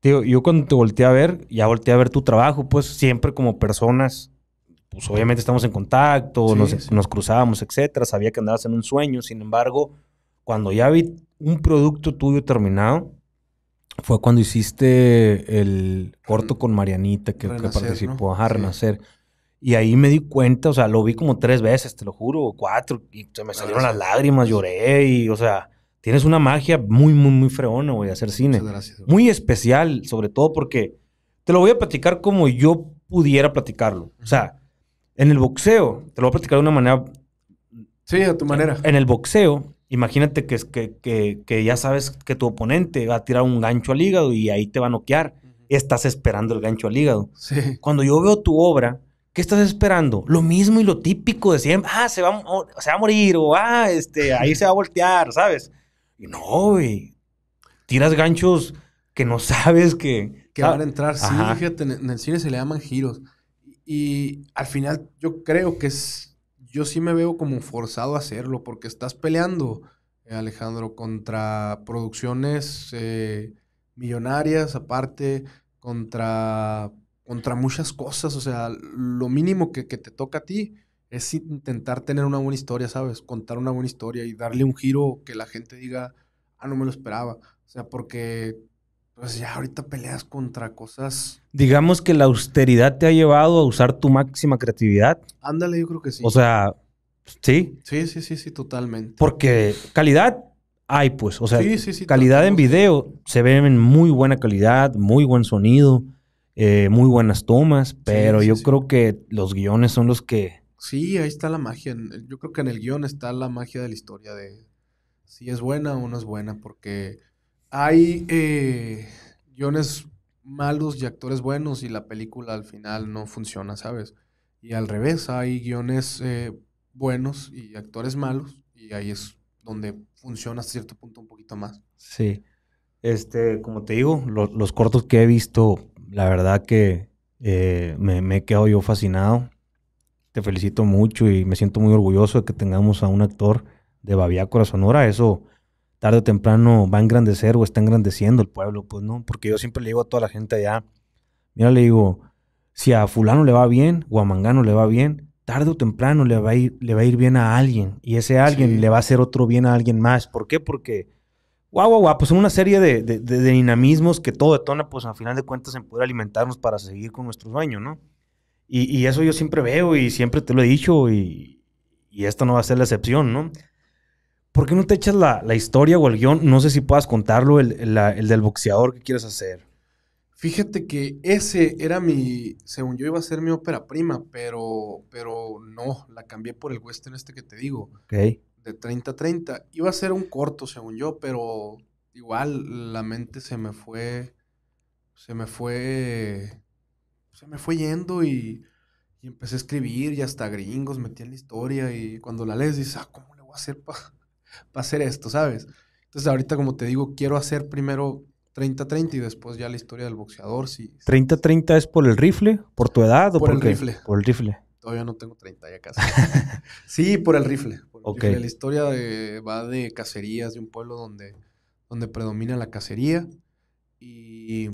Tío, yo cuando te volteé a ver, ya volteé a ver tu trabajo, pues siempre como personas pues, obviamente estamos en contacto, nos, cruzábamos, etcétera. Sabía que andabas en un sueño. Sin embargo, cuando ya vi un producto tuyo terminado, fue cuando hiciste el corto con Marianita que, participó a Renacer. Y ahí me di cuenta, o sea, lo vi como tres veces, te lo juro, cuatro, y me salieron las lágrimas, lloré, y, o sea, tienes una magia muy, muy, muy freona, a hacer cine. Muy especial, sobre todo porque te lo voy a platicar como yo pudiera platicarlo. O sea, en el boxeo, te lo voy a platicar de una manera. Sí, a tu manera. En el boxeo, imagínate que, que, que, ya sabes que tu oponente va a tirar un gancho al hígado y ahí te va a noquear. Estás esperando el gancho al hígado. Sí. Cuando yo veo tu obra, ¿qué estás esperando? Lo mismo y lo típico de siempre. Ah, se va, a morir o ah, este, ahí se va a voltear, ¿sabes? Y no, güey. Tiras ganchos que no sabes que... Que ah, van a entrar. Sí, fíjate, en el cine se le llaman giros. Y al final yo creo que es, yo sí me veo como forzado a hacerlo porque estás peleando, eh, Alejandro, contra producciones eh, millonarias aparte, contra, contra muchas cosas. O sea, lo mínimo que, que te toca a ti es intentar tener una buena historia, ¿sabes? Contar una buena historia y darle un giro que la gente diga, ah, no me lo esperaba. O sea, porque pues ya ahorita peleas contra cosas. Digamos que la austeridad te ha llevado a usar tu máxima creatividad. Ándale, yo creo que sí. O sea, sí. Sí, sí, sí, sí, totalmente. Porque calidad hay, pues. O sea, calidad en video se ve en muy buena calidad, muy buen sonido, eh, muy buenas tomas, pero yo creo que los guiones son los que. Sí, ahí está la magia. Yo creo que en el guión está la magia de la historia de si es buena o no es buena, porque hay eh, guiones malos y actores buenos y la película al final no funciona, ¿sabes? Y al revés, hay guiones eh, buenos y actores malos y ahí es donde funciona hasta cierto punto un poquito más. Sí. Este, como te digo, los cortos que he visto, la verdad que eh, me, me he quedado yo fascinado. Te felicito mucho y me siento muy orgulloso de que tengamos a un actor de Baviácora Sonora. Eso tarde o temprano va a engrandecer o está engrandeciendo el pueblo, pues no, porque yo siempre le digo a toda la gente allá, mira, le digo, si a fulano le va bien o a mangano le va bien, tarde o temprano le va a ir, le va a ir bien a alguien y ese alguien le va a hacer otro bien a alguien más. ¿Por qué? Porque, guau, guau, guau, pues son una serie de, dinamismos que todo detona, pues al final de cuentas, en poder alimentarnos para seguir con nuestros sueño, ¿no? Y, eso yo siempre veo y siempre te lo he dicho y, y esta no va a ser la excepción, ¿no? ¿por qué no te echas la, historia o el guión? No sé si puedas contarlo, el, del boxeador que quieres hacer. Fíjate que ese era mi, según yo iba a ser mi ópera prima, pero, pero no, la cambié por el western este que te digo. Ok. De 30-30. Iba a ser un corto, según yo, pero igual la mente se me fue, se me fue, se me fue yendo y, y empecé a escribir y hasta gringos metí en la historia y cuando la lees dices, ah, ¿cómo le voy a hacer para para hacer esto, ¿sabes? Entonces ahorita, como te digo, quiero hacer primero 30-30 y después ya la historia del boxeador. Si 30-30 es por el rifle, por tu edad o por, el rifle. Por el rifle. Todavía no tengo 30 ya casi. sí, por el rifle. Por okay. La historia va de cacerías, de un pueblo donde, donde predomina la cacería y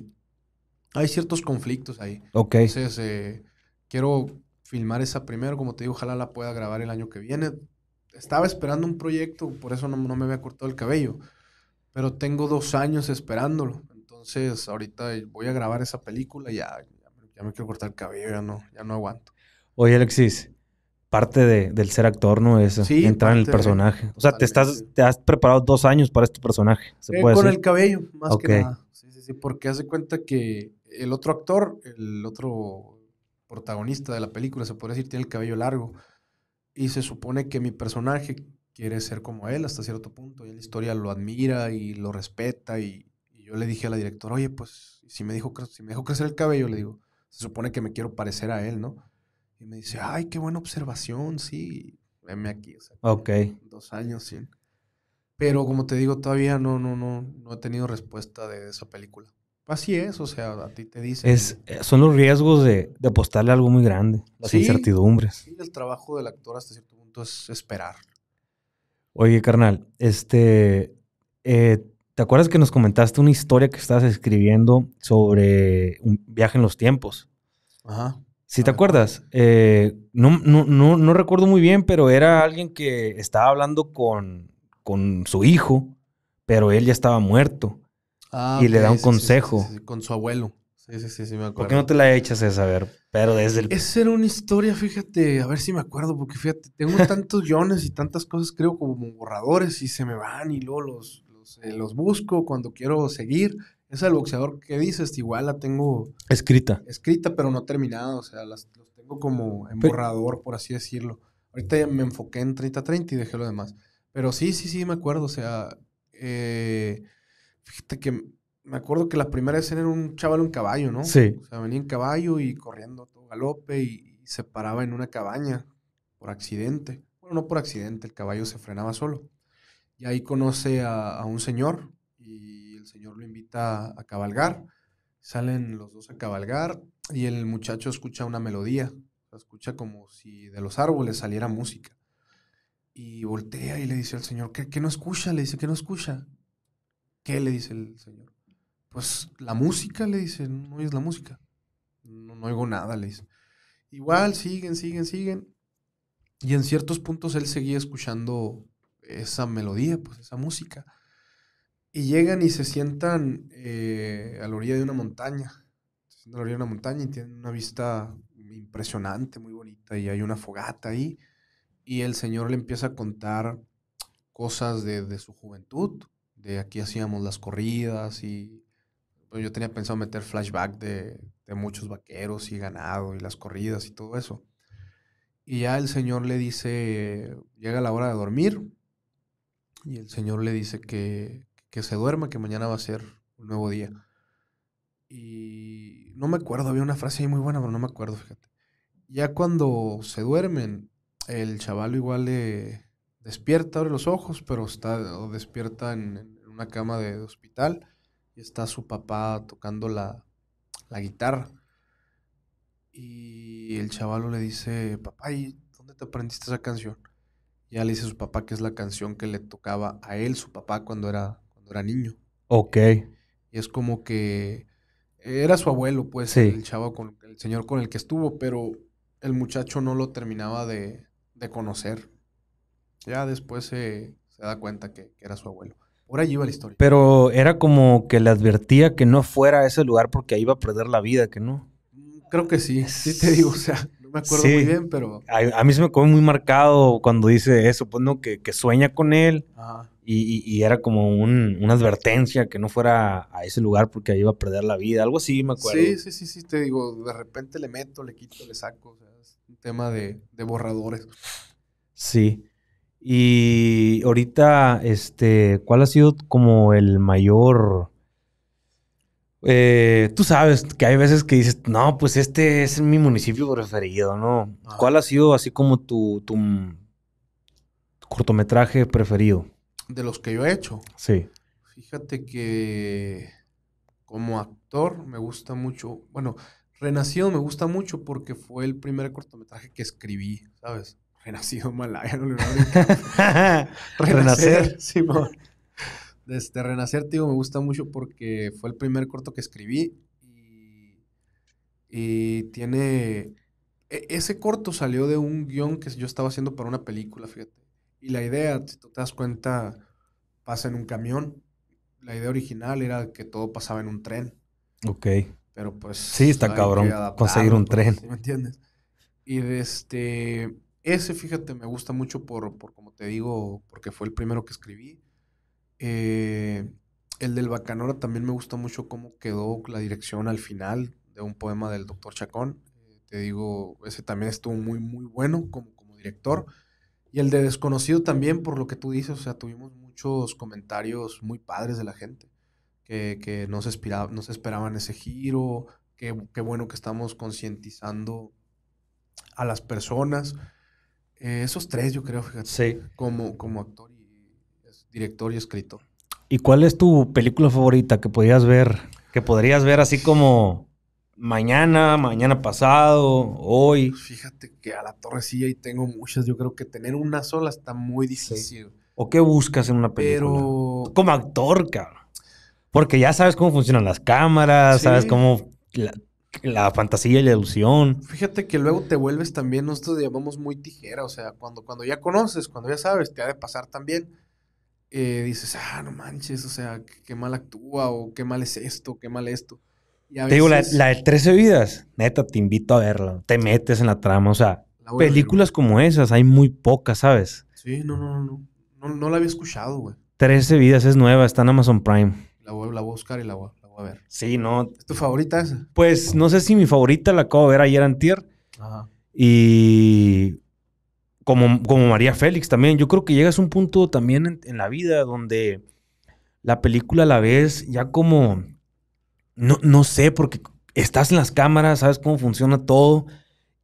hay ciertos conflictos ahí. Ok. Entonces, eh, quiero filmar esa primero, como te digo, ojalá la pueda grabar el año que viene estaba esperando un proyecto, por eso no, me había cortado el cabello, pero tengo dos años esperándolo. Entonces, ahorita voy a grabar esa película y ya, ya, me quiero cortar el cabello, ya no, ya no aguanto. Oye, Alexis, parte de, del ser actor, ¿no? es entrar en el personaje. o sea, te, estás, te has preparado dos años para este personaje. ¿se eh, con el cabello, más que nada. Sí, sí, sí, porque hace cuenta que el otro actor, el otro protagonista de la película, se puede decir, tiene el cabello largo y se supone que mi personaje quiere ser como él hasta cierto punto, y la historia lo admira y lo respeta, y, yo le dije a la directora, oye, pues si me, dijo, si me dejó crecer el cabello, le digo, se supone que me quiero parecer a él, ¿no? Y me dice, ay, qué buena observación, sí, venme aquí, ok. Dos años, sí. Pero como te digo, todavía no, no, no, no he tenido respuesta de esa película. Así es, o sea, a ti te dicen. Es, eh, son los riesgos de, apostarle algo muy grande, las incertidumbres. el trabajo del actor hasta cierto punto es esperar. Oye, carnal, este. Eh, ¿Te acuerdas que nos comentaste una historia que estabas escribiendo sobre un viaje en los tiempos? Ajá. Si ¿Sí te acuerdas, eh, no, no, recuerdo muy bien, pero era alguien que estaba hablando con su hijo, pero él ya estaba muerto. Ah, y le da un consejo. con su abuelo. Sí, sí, sí, sí, me acuerdo. ¿Por qué no te la echas esa? A ver, pero desde el... Esa era una historia, fíjate, a ver si me acuerdo, porque fíjate, tengo tantos guiones y tantas cosas, creo, como borradores y se me van y luego los, eh, los, busco cuando quiero seguir. Esa del boxeador que dices, igual la tengo... Escrita. Escrita, pero no terminada, o sea, las, los tengo como en borrador, por así decirlo. Ahorita me enfoqué en 30-30 y dejé lo demás. Pero sí, sí, sí, me acuerdo, o sea... Eh, Fíjate que me acuerdo que la primera escena era un chaval en caballo, ¿no? Sí. O sea, venía en caballo y corriendo a todo galope y, se paraba en una cabaña por accidente. Bueno, no por accidente, el caballo se frenaba solo. Y ahí conoce a, un señor y el señor lo invita a, cabalgar. Salen los dos a cabalgar y el muchacho escucha una melodía. La escucha como si de los árboles saliera música. Y voltea y le dice al señor, ¿qué, qué no escucha? Le dice, ¿qué no escucha? ¿Qué le dice el Señor? Pues la música, le dice, no es la música. No, oigo nada, le dice. Igual siguen, siguen, siguen. Y en ciertos puntos él seguía escuchando esa melodía, pues esa música. Y llegan y se sientan eh, a la orilla de una montaña. Se sientan a la orilla de una montaña y tienen una vista impresionante, muy bonita. Y hay una fogata ahí. Y el Señor le empieza a contar cosas de, de su juventud, de aquí hacíamos las corridas y pues, yo tenía pensado meter flashback de, muchos vaqueros y ganado y las corridas y todo eso. Y ya el Señor le dice, llega la hora de dormir, y el Señor le dice que, que se duerma, que mañana va a ser un nuevo día. Y no me acuerdo, había una frase ahí muy buena, pero no me acuerdo, fíjate. Ya cuando se duermen, el chaval igual le, despierta, abre los ojos, pero está o despierta en, una cama de hospital y está su papá tocando la, guitarra. Y el chavalo le dice, papá, ¿y dónde te aprendiste esa canción? Y ya le dice su papá que es la canción que le tocaba a él, su papá, cuando era, cuando era niño. Ok. Y es como que era su abuelo, pues, el chavo con el señor con el que estuvo, pero el muchacho no lo terminaba de, de conocer. Ya después se, da cuenta que, era su abuelo. Por allí iba la historia. Pero era como que le advertía que no fuera a ese lugar porque ahí iba a perder la vida, que no. Mm, creo que sí, sí te digo, o sea, no me acuerdo muy bien, pero... A, mí se me come muy marcado cuando dice eso, pues no, que, sueña con él. Y, era como una advertencia que no fuera a ese lugar porque ahí iba a perder la vida, algo así, me acuerdo. Sí, sí, sí, sí, te digo, de repente le meto, le quito, le saco, o sea, es un tema de, de borradores. Sí. Y ahorita, este, ¿cuál ha sido como el mayor... Eh, tú sabes que hay veces que dices, no, pues este es mi municipio preferido, ¿no? ¿Cuál ha sido así como tu, tu cortometraje preferido? De los que yo he hecho. Sí. Fíjate que como actor me gusta mucho, bueno, Renacido me gusta mucho porque fue el primer cortometraje que escribí, ¿sabes? renacido Malaya, no le a renacer, renacer. Sí, Desde este, Renacer, tío, me gusta mucho porque fue el primer corto que escribí y, tiene... E, ese corto salió de un guión que yo estaba haciendo para una película, fíjate. Y la idea, si tú te das cuenta, pasa en un camión. La idea original era que todo pasaba en un tren. Ok. Pero pues... Sí, está cabrón conseguir un pues, tren. ¿Me entiendes? Y desde. este... Ese, fíjate, me gusta mucho por, como te digo, porque fue el primero que escribí. Eh, el del Bacanora también me gusta mucho cómo quedó la dirección al final de un poema del doctor Chacón. Eh, te digo, ese también estuvo muy, muy bueno como, como director. Y el de Desconocido también, por lo que tú dices, o sea, tuvimos muchos comentarios muy padres de la gente, que, que no, se esperaba, no esperaban ese giro, qué que bueno que estamos concientizando a las personas. Eh, esos tres, yo creo, fíjate. Sí. Como, como actor y director y escritor. ¿Y cuál es tu película favorita que podrías ver? Que podrías ver así como mañana, mañana pasado, hoy. Pues fíjate que a la torrecilla y ahí tengo muchas. Yo creo que tener una sola está muy difícil. ¿O qué buscas en una película? Pero... Como actor, cabrón. Porque ya sabes cómo funcionan las cámaras, sabes cómo la fantasía y la ilusión. Fíjate que luego te vuelves también, nosotros llamamos muy tijera, o sea, cuando, cuando ya conoces, cuando ya sabes, te ha de pasar también. Eh, dices, ah, no manches, o sea, qué, mal actúa, o qué mal es esto, qué mal esto. te digo, la, de 13 vidas, neta, te invito a verla, te metes en la trama, o sea, películas como esas hay muy pocas, ¿sabes? Sí, no, no, no, no, no la había escuchado, güey. 13 vidas es nueva, está en Amazon Prime. La voy, la voy a buscar y la voy a a ver. Sí, no. ¿Es tu favorita esa? Pues no sé si mi favorita la acabo de ver ayer antier. Ajá. Y como, como María Félix también. Yo creo que llegas a un punto también en, la vida donde la película la ves ya como... No, no sé, porque estás en las cámaras, sabes cómo funciona todo.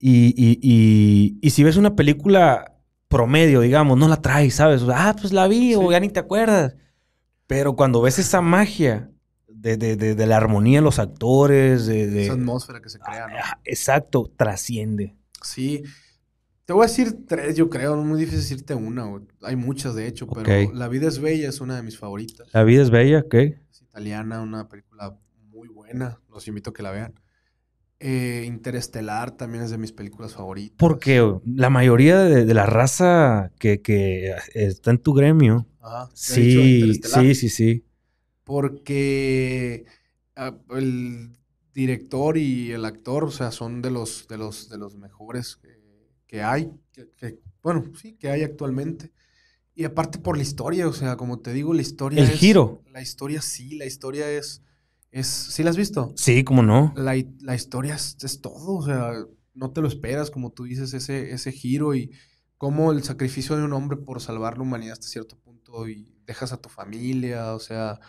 Y, si ves una película promedio, digamos, no la traes, ¿sabes? ah, pues la vi o ya ni te acuerdas. Pero cuando ves esa magia de, de, de, la armonía de los actores, de, esa atmósfera que se crea, ¿no? Ah, exacto, trasciende. Sí. Te voy a decir tres, yo creo, no es muy difícil decirte una, hay muchas de hecho, pero La vida es bella es una de mis favoritas. La vida es bella, ok. Es italiana, una película muy buena, los invito a que la vean. Eh, Interestelar también es de mis películas favoritas. Porque la mayoría de, la raza que, que, está en tu gremio. sí, sí, sí, sí porque ah, el director y el actor, o sea, son de los, de los, de los mejores que, hay, que, bueno, sí, que hay actualmente. Y aparte por la historia, o sea, como te digo, la historia. El giro. La historia sí, la historia es. es ¿Sí la has visto? Sí, cómo no. La, historia es, todo, o sea, no te lo esperas, como tú dices, ese, ese giro y cómo el sacrificio de un hombre por salvar la humanidad hasta cierto punto y dejas a tu familia, o sea,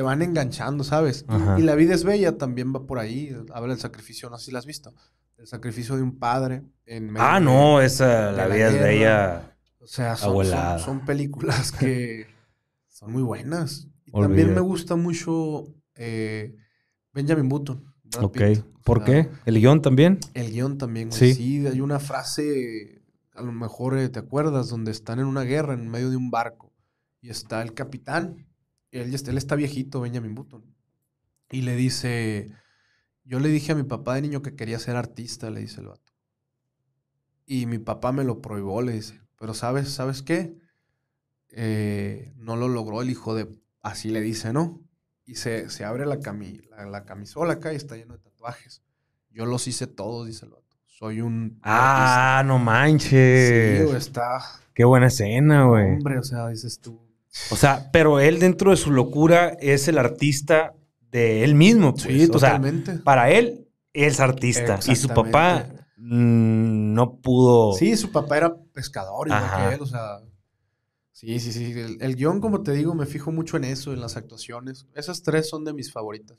te van enganchando, ¿sabes? Y la vida es bella también va por ahí. Habla del sacrificio, no sé si la has visto. El sacrificio de un padre en Ah, no, esa, la, vida es bella. O sea, son, películas que son muy buenas. también me gusta mucho eh, Benjamin Button. ok. ¿Por qué? ¿El guión también? El guión también, sí. hay una frase, a lo mejor eh, te acuerdas, donde están en una guerra en medio de un barco y está el capitán él, él está viejito, Benjamin Button. Y le dice, yo le dije a mi papá de niño que quería ser artista, le dice el vato. Y mi papá me lo prohibió, le dice. Pero sabes, ¿sabes qué? Eh, no lo logró el hijo de... Así le dice, ¿no? Y se, se abre la, la, camisola acá y está lleno de tatuajes. Yo los hice todos, dice el vato. Soy un... Ah, no manches. Sí, está... Qué buena escena, güey. Hombre, o sea, dices tú o sea, pero él dentro de su locura es el artista de él mismo. Pues. Sí, totalmente. para él es artista y su papá mm, no pudo. Sí, su papá era pescador igual Ajá. o sea. Sí, sí, sí. El, guión, como te digo, me fijo mucho en eso, en las actuaciones. Esas tres son de mis favoritas.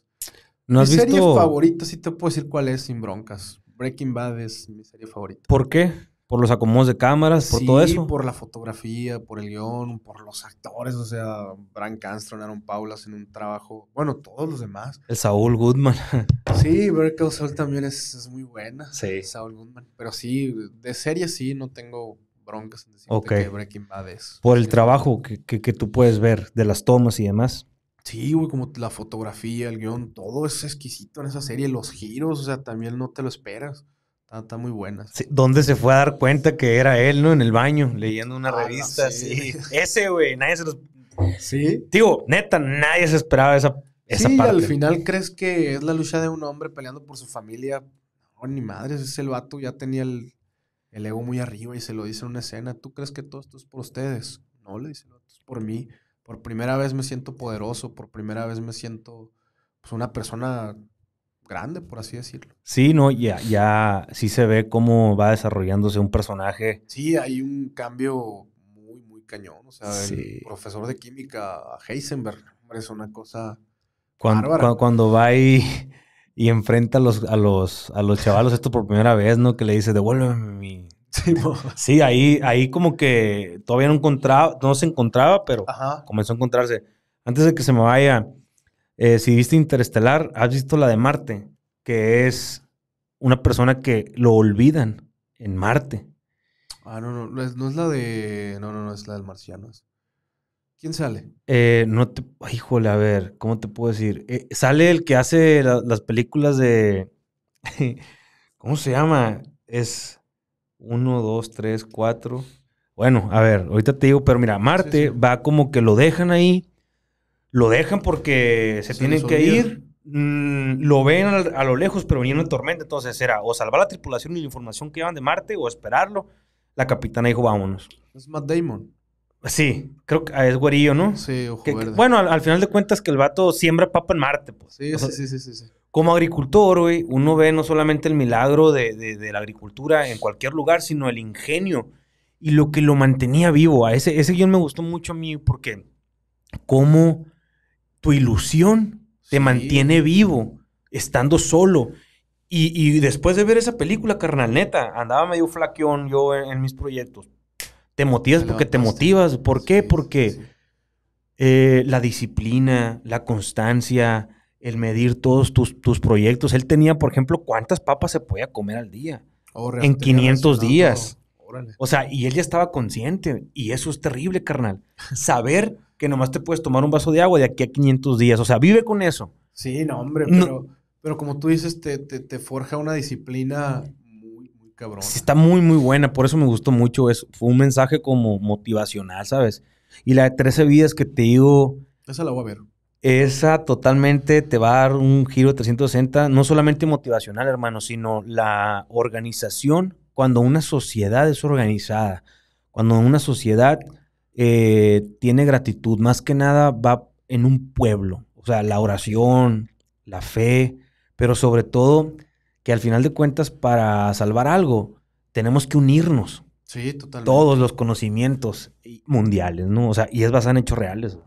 ¿No mi serie favorita, sí te puedo decir cuál es, sin broncas. Breaking Bad es mi serie favorita. ¿Por qué? por los acomodos de cámaras, por todo eso. por la fotografía, por el guión, por los actores, o sea, Bran Cranston, Aaron Paul hacen un trabajo, bueno, todos los demás. El Saúl Goodman. Sí, Vertical Saul también es, muy buena. Sí. Goodman, pero sí, de serie sí, no tengo broncas en decir que Breaking Bad es. Por el trabajo que, que, que tú puedes ver de las tomas y demás. Sí, güey, como la fotografía, el guión, todo es exquisito en esa serie, los giros, o sea, también no te lo esperas. Está, muy buena. Sí, ¿Dónde se fue a dar cuenta que era él, no? En el baño, leyendo una ah, revista. sí. Ese, güey, nadie se los... Sí. Digo, neta, nadie se esperaba esa, sí, parte. al final crees que es la lucha de un hombre peleando por su familia. No, ni madre, ese el vato ya tenía el, el ego muy arriba y se lo dice en una escena. ¿Tú crees que todo esto es por ustedes? No, le dice no, es por mí. Por primera vez me siento poderoso, por primera vez me siento pues, una persona grande, por así decirlo. Sí, no, ya, ya sí se ve cómo va desarrollándose un personaje. Sí, hay un cambio muy, muy cañón. O sea, el profesor de química Heisenberg, es una cosa. Cuando, cuando va y, y enfrenta a los, a los, a los chavalos esto por primera vez, ¿no? Que le dice, devuélveme mi. Sí, ahí, ahí como que todavía no encontraba, no se encontraba, pero comenzó a encontrarse. Antes de que se me vaya, eh, si viste Interestelar, has visto la de Marte, que es una persona que lo olvidan en Marte. Ah, no, no, no es, la de. No, no, no, es la del Marciano. ¿Quién sale? Eh, no te. Híjole, a ver, ¿cómo te puedo decir? Eh, sale el que hace las películas de. ¿Cómo se llama? Es. Uno, dos, tres, cuatro. Bueno, a ver, ahorita te digo, pero mira, Marte va como que lo dejan ahí lo dejan porque se, tienen que ir. Mm, lo ven a, lo lejos, pero venía una tormenta. Entonces era o salvar la tripulación y la información que llevan de Marte o esperarlo. La capitana dijo, vámonos. Es Matt Damon. Sí, creo que ah, es guerillo, ¿no? Sí, ojo verde. bueno, al, final de cuentas que el vato siembra papa en Marte. Pues. Sí, sí, sí, sí, Como agricultor, güey, uno ve no solamente el milagro de, de, de, la agricultura en cualquier lugar, sino el ingenio y lo que lo mantenía vivo. A ese, ese guión me gustó mucho a mí porque cómo tu ilusión te mantiene vivo estando solo. Y, después de ver esa película, carnal, neta, andaba medio flaqueón yo en, mis proyectos. Te motivas porque te motivas. ¿Por qué? porque eh, la disciplina, la constancia, el medir todos tus, proyectos. Él tenía, por ejemplo, cuántas papas se podía comer al día. Oh, en 500 días. O sea, y él ya estaba consciente. Y eso es terrible, carnal. Saber que nomás te puedes tomar un vaso de agua de aquí a 500 días. O sea, vive con eso. Sí, no, hombre, pero, pero como tú dices, te, te, forja una disciplina muy, muy cabrona. está muy, muy buena. Por eso me gustó mucho eso. Fue un mensaje como motivacional, ¿sabes? Y la de 13 vidas que te digo... Esa la voy a ver. Esa totalmente te va a dar un giro de 360, no solamente motivacional, hermano, sino la organización. Cuando una sociedad es organizada, cuando una sociedad eh, tiene gratitud. Más que nada va en un pueblo. O sea, la oración, la fe, pero sobre todo que al final de cuentas para salvar algo tenemos que unirnos. Sí, totalmente. Todos los conocimientos mundiales, ¿no? O sea, y es basado en hechos reales.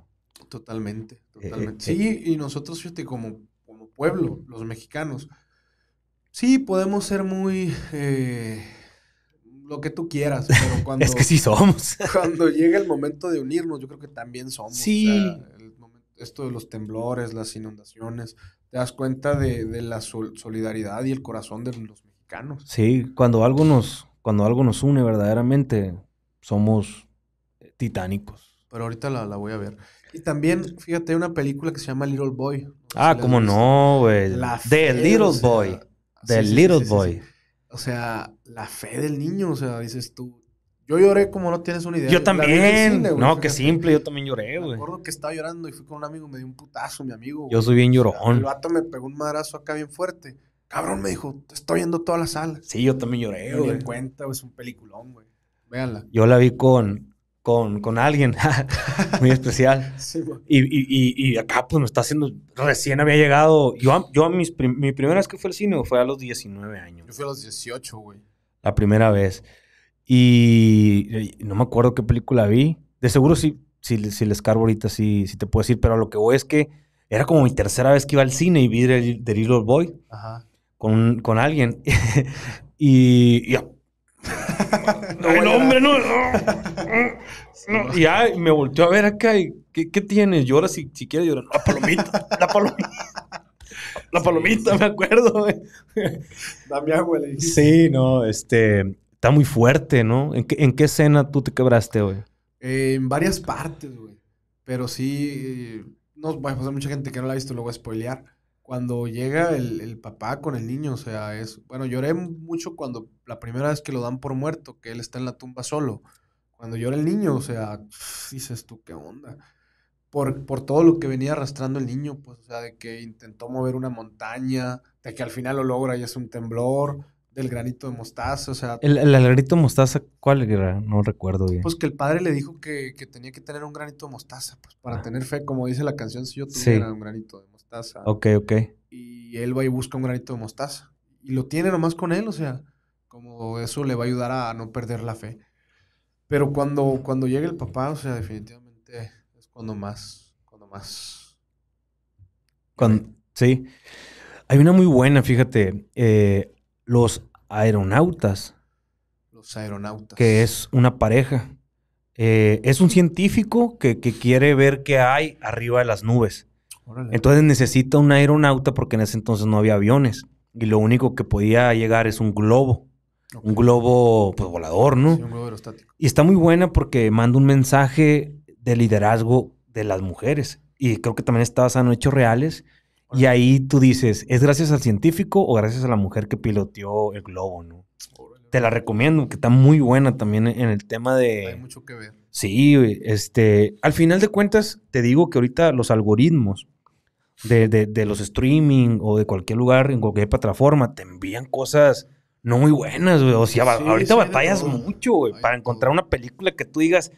Totalmente, eh, eh, totalmente. sí, y nosotros, fíjate, como, como pueblo, los mexicanos, sí podemos ser muy lo que tú quieras, pero cuando... es que sí somos. cuando llega el momento de unirnos, yo creo que también somos. Sí. esto de los temblores, las inundaciones, te das cuenta de, la solidaridad y el corazón de los mexicanos. Sí, cuando algo nos, cuando algo nos une verdaderamente, somos titánicos. Pero ahorita la, la voy a ver. Y también, fíjate, hay una película que se llama Little Boy. ah, cómo no, güey. The Little Boy. The Little Boy. o sea, la fe del niño, o sea, dices tú. Yo lloré como no tienes una idea. Yo también. no, qué simple, yo también lloré, güey. Me acuerdo que estaba llorando y fui con un amigo, me dio un putazo, mi amigo. Yo soy bien llorón. el vato me pegó un madrazo acá bien fuerte. Cabrón, me dijo, te estoy viendo toda la sala. Sí, yo también lloré, güey. Me di cuenta, es un peliculón, güey. Véanla. Yo la vi con, con, con alguien muy especial. sí, güey. Y, y, y, acá, pues, me está haciendo... Recién había llegado... Yo, yo a mis mi primera vez que fui al cine fue a los 19 años. Yo fui a los 18, güey la primera vez. Y, no me acuerdo qué película vi. De seguro sí, si, si les cargo ahorita, sí, sí te puedo decir, pero lo que voy es que era como mi tercera vez que iba al cine y vi The, The Little Boy Con, con, alguien. y, ¡ya! el hombre no, Y ya me volteó a ver acá y ¿qué, qué tienes? Llora si, si quieres llorar. La palomita, la palomita. La palomita, me acuerdo, güey. Sí, no, este. Está muy fuerte, ¿no? ¿En qué, escena tú te quebraste, güey? en varias partes, güey. Pero sí. Eh, no, va a pasar mucha gente que no la ha visto, lo voy a spoilear. Cuando llega el, el, papá con el niño, o sea, es. Bueno, lloré mucho cuando la primera vez que lo dan por muerto, que él está en la tumba solo. Cuando llora el niño, o sea, dices tú, ¿qué onda? por, todo lo que venía arrastrando el niño, pues, o sea, de que intentó mover una montaña, de que al final lo logra y es un temblor, del granito de mostaza, o sea... ¿El, granito de mostaza cuál era? No recuerdo bien. Pues que el padre le dijo que, tenía que tener un granito de mostaza, pues, para ah. tener fe, como dice la canción, si yo tuviera un granito de mostaza. Ok, ok. Y él va y busca un granito de mostaza. Y lo tiene nomás con él, o sea, como eso le va a ayudar a no perder la fe. Pero cuando, cuando llega el papá, o sea, definitivamente cuando más, cuando más. sí. Hay una muy buena, fíjate. Eh, los aeronautas. Los aeronautas. Que es una pareja. Eh, es un científico que, quiere ver qué hay arriba de las nubes. Entonces necesita un aeronauta porque en ese entonces no había aviones. Y lo único que podía llegar es un globo. Un globo pues, volador, ¿no? un globo aerostático. Y está muy buena porque manda un mensaje de liderazgo de las mujeres. Y creo que también está basado en hechos reales. Y ahí tú dices, ¿es gracias al científico o gracias a la mujer que piloteó el globo, no? Te la recomiendo, que está muy buena también en el tema de... mucho que ver. Sí, este... Al final de cuentas, te digo que ahorita los algoritmos de, los streaming o de cualquier lugar, en cualquier plataforma, te envían cosas no muy buenas, güey. O sea, ahorita batallas mucho, güey, para encontrar una película que tú digas,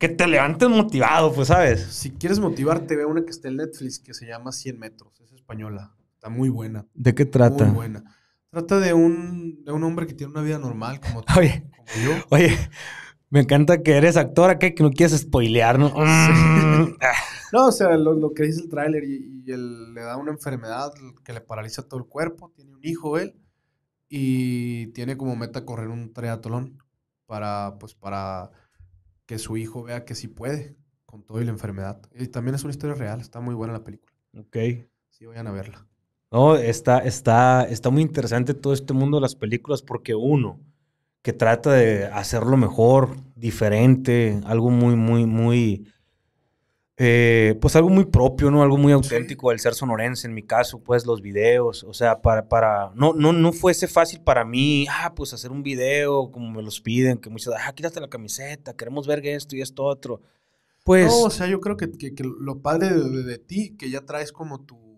que te levantes motivado, pues, ¿sabes? Si quieres motivarte, ve una que está en Netflix que se llama 100 metros. Es española. Está muy buena. ¿De qué trata? Muy buena. Trata de un, de un hombre que tiene una vida normal como tú, oye, como yo. Oye, me encanta que eres actor acá que no quieres spoilear, ¿no? Mm. no, o sea, lo, que dice el tráiler y, él le da una enfermedad que le paraliza todo el cuerpo. Tiene un hijo él y tiene como meta correr un triatlón para, pues, para que su hijo vea que sí puede con todo y la enfermedad. Y también es una historia real, está muy buena la película. Ok. Sí, vayan a verla. No, está, está, está muy interesante todo este mundo de las películas porque uno que trata de hacerlo mejor, diferente, algo muy, muy, muy eh, pues algo muy propio, ¿no? Algo muy auténtico, del ser sonorense, en mi caso, pues los videos, o sea, para, para, no, no, no fuese fácil para mí, ah, pues hacer un video como me los piden, que muchas, ah, quítate la camiseta, queremos ver esto y esto otro. Pues... No, o sea, yo creo que, lo padre de, ti, que ya traes como tu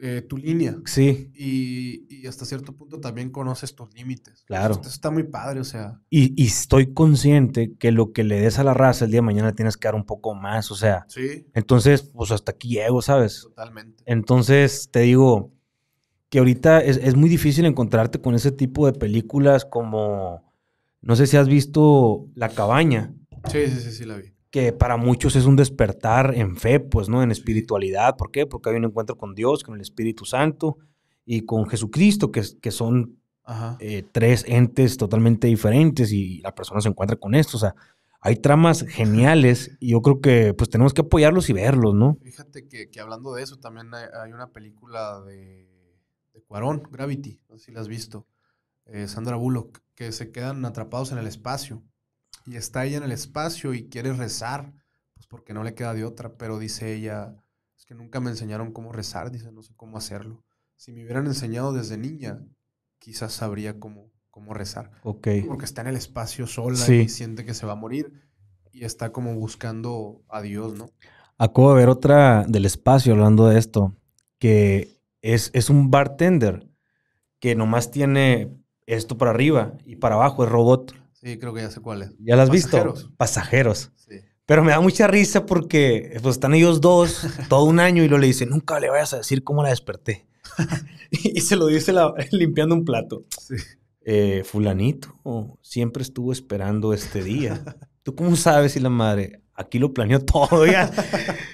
eh, tu línea. Sí. Y, hasta cierto punto también conoces tus límites. Claro. está muy padre, o sea. Y, estoy consciente que lo que le des a la raza el día de mañana tienes que dar un poco más, o sea. Sí. Entonces, pues hasta aquí llego, ¿sabes? Totalmente. Entonces, te digo que ahorita es, es muy difícil encontrarte con ese tipo de películas como, no sé si has visto La Cabaña. Sí, sí, sí, sí, la vi que para muchos es un despertar en fe, pues, ¿no? En espiritualidad. ¿Por qué? Porque hay un encuentro con Dios, con el Espíritu Santo y con Jesucristo, que, que son eh, tres entes totalmente diferentes y la persona se encuentra con esto. O sea, hay tramas geniales y yo creo que pues tenemos que apoyarlos y verlos, ¿no? Fíjate que, hablando de eso, también hay, una película de, Cuarón, Gravity, no sé si la has visto, eh, Sandra Bullock, que se quedan atrapados en el espacio y está ella en el espacio y quiere rezar, pues porque no le queda de otra, pero dice ella, es que nunca me enseñaron cómo rezar, dice, no sé cómo hacerlo. Si me hubieran enseñado desde niña, quizás sabría cómo, cómo rezar. Ok. Porque está en el espacio sola y siente que se va a morir y está como buscando a Dios, ¿no? Acabo de ver otra del espacio hablando de esto, que es, es un bartender que nomás tiene esto para arriba y para abajo, es robot. Sí, creo que ya sé cuáles. ¿Ya las has visto? Pasajeros. Sí. Pero me da mucha risa porque pues, están ellos dos todo un año y lo le dice, nunca le vayas a decir cómo la desperté. y se lo dice limpiando un plato. Sí. Eh, fulanito siempre estuvo esperando este día. ¿Tú cómo sabes si la madre aquí lo planeó todo? Ya?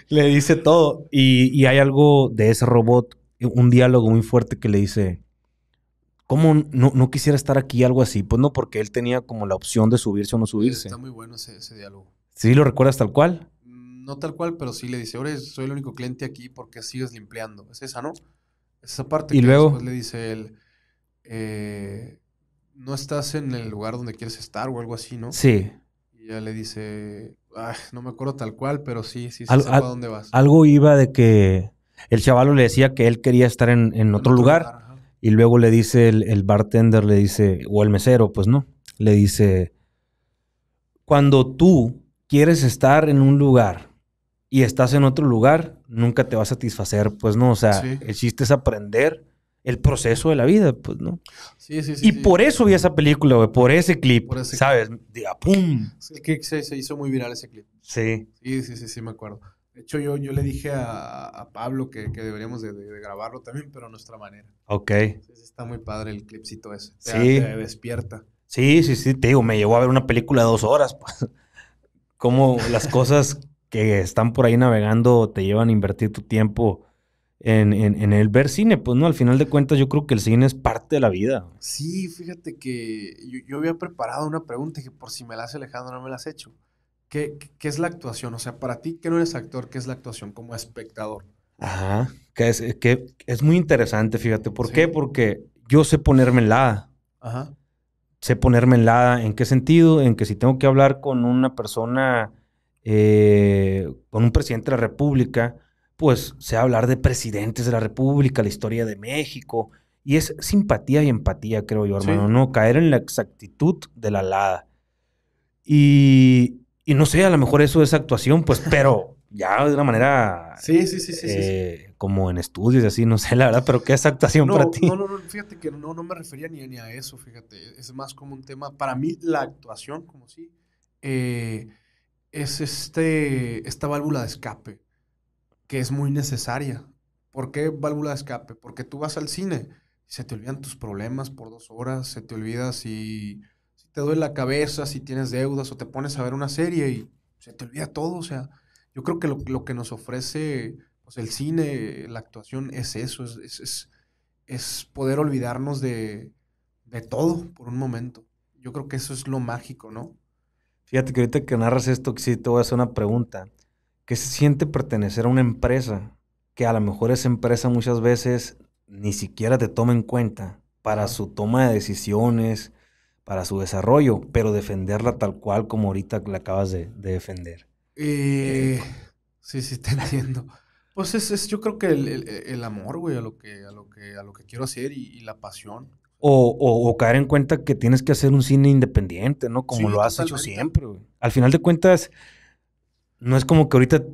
le dice todo. Y, y hay algo de ese robot, un diálogo muy fuerte que le dice, ¿Cómo no, quisiera estar aquí? Algo así. Pues no, porque él tenía como la opción de subirse o no subirse. Está muy bueno ese, diálogo. ¿Sí lo recuerdas tal cual? Mm, no tal cual, pero sí le dice, ahora soy el único cliente aquí porque sigues limpiando. Es esa, ¿no? esa parte. Y que luego. Después le dice él, eh, no estás en el lugar donde quieres estar o algo así, ¿no? Sí. Y ya le dice, no me acuerdo tal cual, pero sí, sí, sí a dónde vas. Algo iba de que el chavalo le decía que él quería estar en, en, otro, lugar y luego le dice el, bartender, le dice, o el mesero, pues no, le dice, cuando tú quieres estar en un lugar y estás en otro lugar, nunca te va a satisfacer, pues no, o sea, el chiste es aprender el proceso de la vida, pues no. Sí, sí, sí. Y por eso vi esa película, güey, por ese clip, ¿sabes? De, ¡pum! que se, se, hizo muy viral ese clip. Sí. Sí, sí, sí, sí, me acuerdo. De hecho, yo, le dije a, Pablo que, deberíamos de, grabarlo también, pero a nuestra manera. Ok. está muy padre el clipcito ese. Te, sí. despierta. Sí, sí, sí, te digo, me llevó a ver una película de dos horas. Pues. Cómo las cosas que están por ahí navegando te llevan a invertir tu tiempo en, en, en, el ver cine. Pues no, al final de cuentas yo creo que el cine es parte de la vida. Sí, fíjate que yo, había preparado una pregunta que por si me la hace Alejandro no me la has hecho. ¿Qué, ¿Qué, es la actuación? O sea, para ti que no eres actor, ¿qué es la actuación como espectador? Ajá, que es, que es muy interesante, fíjate. ¿Por qué? Porque yo sé ponerme en la. Ajá. Sé ponerme en la. ¿En qué sentido? En que si tengo que hablar con una persona, eh, con un presidente de la República, pues sé hablar de presidentes de la República, la historia de México. Y es simpatía y empatía, creo yo, hermano. No caer en la exactitud de la lada. Y y no sé, a lo mejor eso es actuación, pues, pero ya de una manera. Sí, sí, sí, sí. Eh, como en estudios y así, no sé, la verdad, pero ¿qué es actuación para ti? No, no, no, fíjate que no, me refería ni, a eso, fíjate. Es más como un tema. Para mí, la actuación, como sí, eh, es este, esta válvula de escape que es muy necesaria. ¿Por qué válvula de escape? Porque tú vas al cine y se te olvidan tus problemas por dos horas, se te olvida y te duele la cabeza, si tienes deudas o te pones a ver una serie y se te olvida todo. O sea, yo creo que lo, que nos ofrece pues, el cine, la actuación, es eso, es, es, poder olvidarnos de, de todo por un momento. Yo creo que eso es lo mágico, ¿no? Fíjate que ahorita que narras esto, que sí te voy a hacer una pregunta. ¿Qué se siente pertenecer a una empresa que a lo mejor esa empresa muchas veces ni siquiera te toma en cuenta para su toma de decisiones, para su desarrollo, pero defenderla tal cual como ahorita la acabas de, defender. Eh, sí, sí, te haciendo. Pues es, yo creo que el, el, amor, güey, a lo que, a lo que, a lo que quiero hacer y, la pasión. O, caer en cuenta que tienes que hacer un cine independiente, ¿no? Como lo has hecho siempre, güey. Al final de cuentas, no es como que ahorita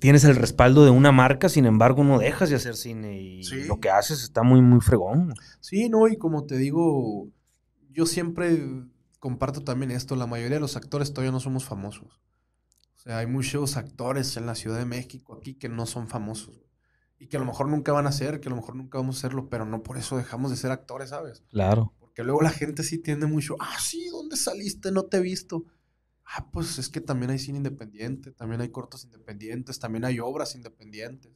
tienes el respaldo de una marca, sin embargo, no dejas de hacer cine y lo que haces está muy, muy fregón. Sí, no, y como te digo, yo siempre comparto también esto, la mayoría de los actores todavía no somos famosos. O sea, hay muchos actores en la Ciudad de México aquí que no son famosos y que a lo mejor nunca van a ser, que a lo mejor nunca vamos a serlo, pero no por eso dejamos de ser actores, ¿sabes? Claro. Porque luego la gente sí tiene mucho, ah, sí, ¿dónde saliste? No te he visto. Ah, pues es que también hay cine independiente, también hay cortos independientes, también hay obras independientes.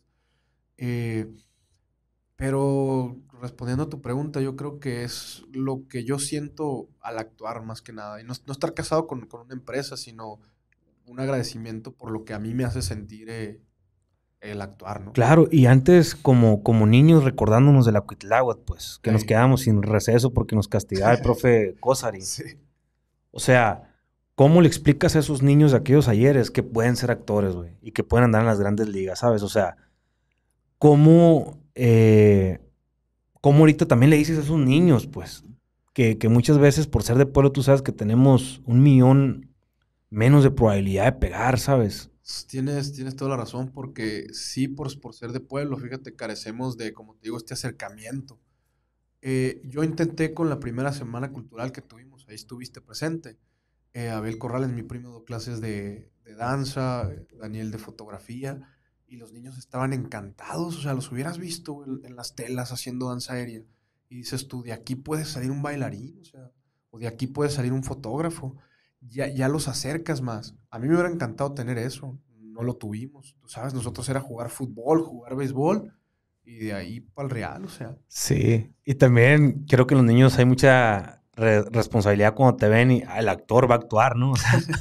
Eh, pero respondiendo a tu pregunta, yo creo que es lo que yo siento al actuar más que nada. Y no, estar casado con, una empresa, sino un agradecimiento por lo que a mí me hace sentir eh, el actuar, ¿no? Claro, y antes como, como niños recordándonos de la Cuitláhuac, pues, que nos quedamos sin receso porque nos castigaba el profe Cosari. Sí. O sea, ¿cómo le explicas a esos niños de aquellos ayeres que pueden ser actores, güey? Y que pueden andar en las grandes ligas, ¿sabes? O sea, ¿cómo... Eh, cómo ahorita también le dices a esos niños, pues, que, que, muchas veces por ser de pueblo tú sabes que tenemos un millón menos de probabilidad de pegar, ¿sabes? Tienes, tienes toda la razón, porque sí, por, por ser de pueblo, fíjate, carecemos de, como te digo, este acercamiento. Eh, yo intenté con la primera semana cultural que tuvimos, ahí estuviste presente. Eh, Abel Abel en mi primo, dos clases de, de danza, eh, Daniel de fotografía. Y los niños estaban encantados, o sea, los hubieras visto en, las telas haciendo danza aérea. Y dices tú, de aquí puede salir un bailarín, o sea, o de aquí puede salir un fotógrafo. Ya, ya los acercas más. A mí me hubiera encantado tener eso, no lo tuvimos. Tú sabes, nosotros era jugar fútbol, jugar béisbol y de ahí para el real, o sea. Sí, y también creo que los niños hay mucha responsabilidad cuando te ven y el actor va a actuar, ¿no? O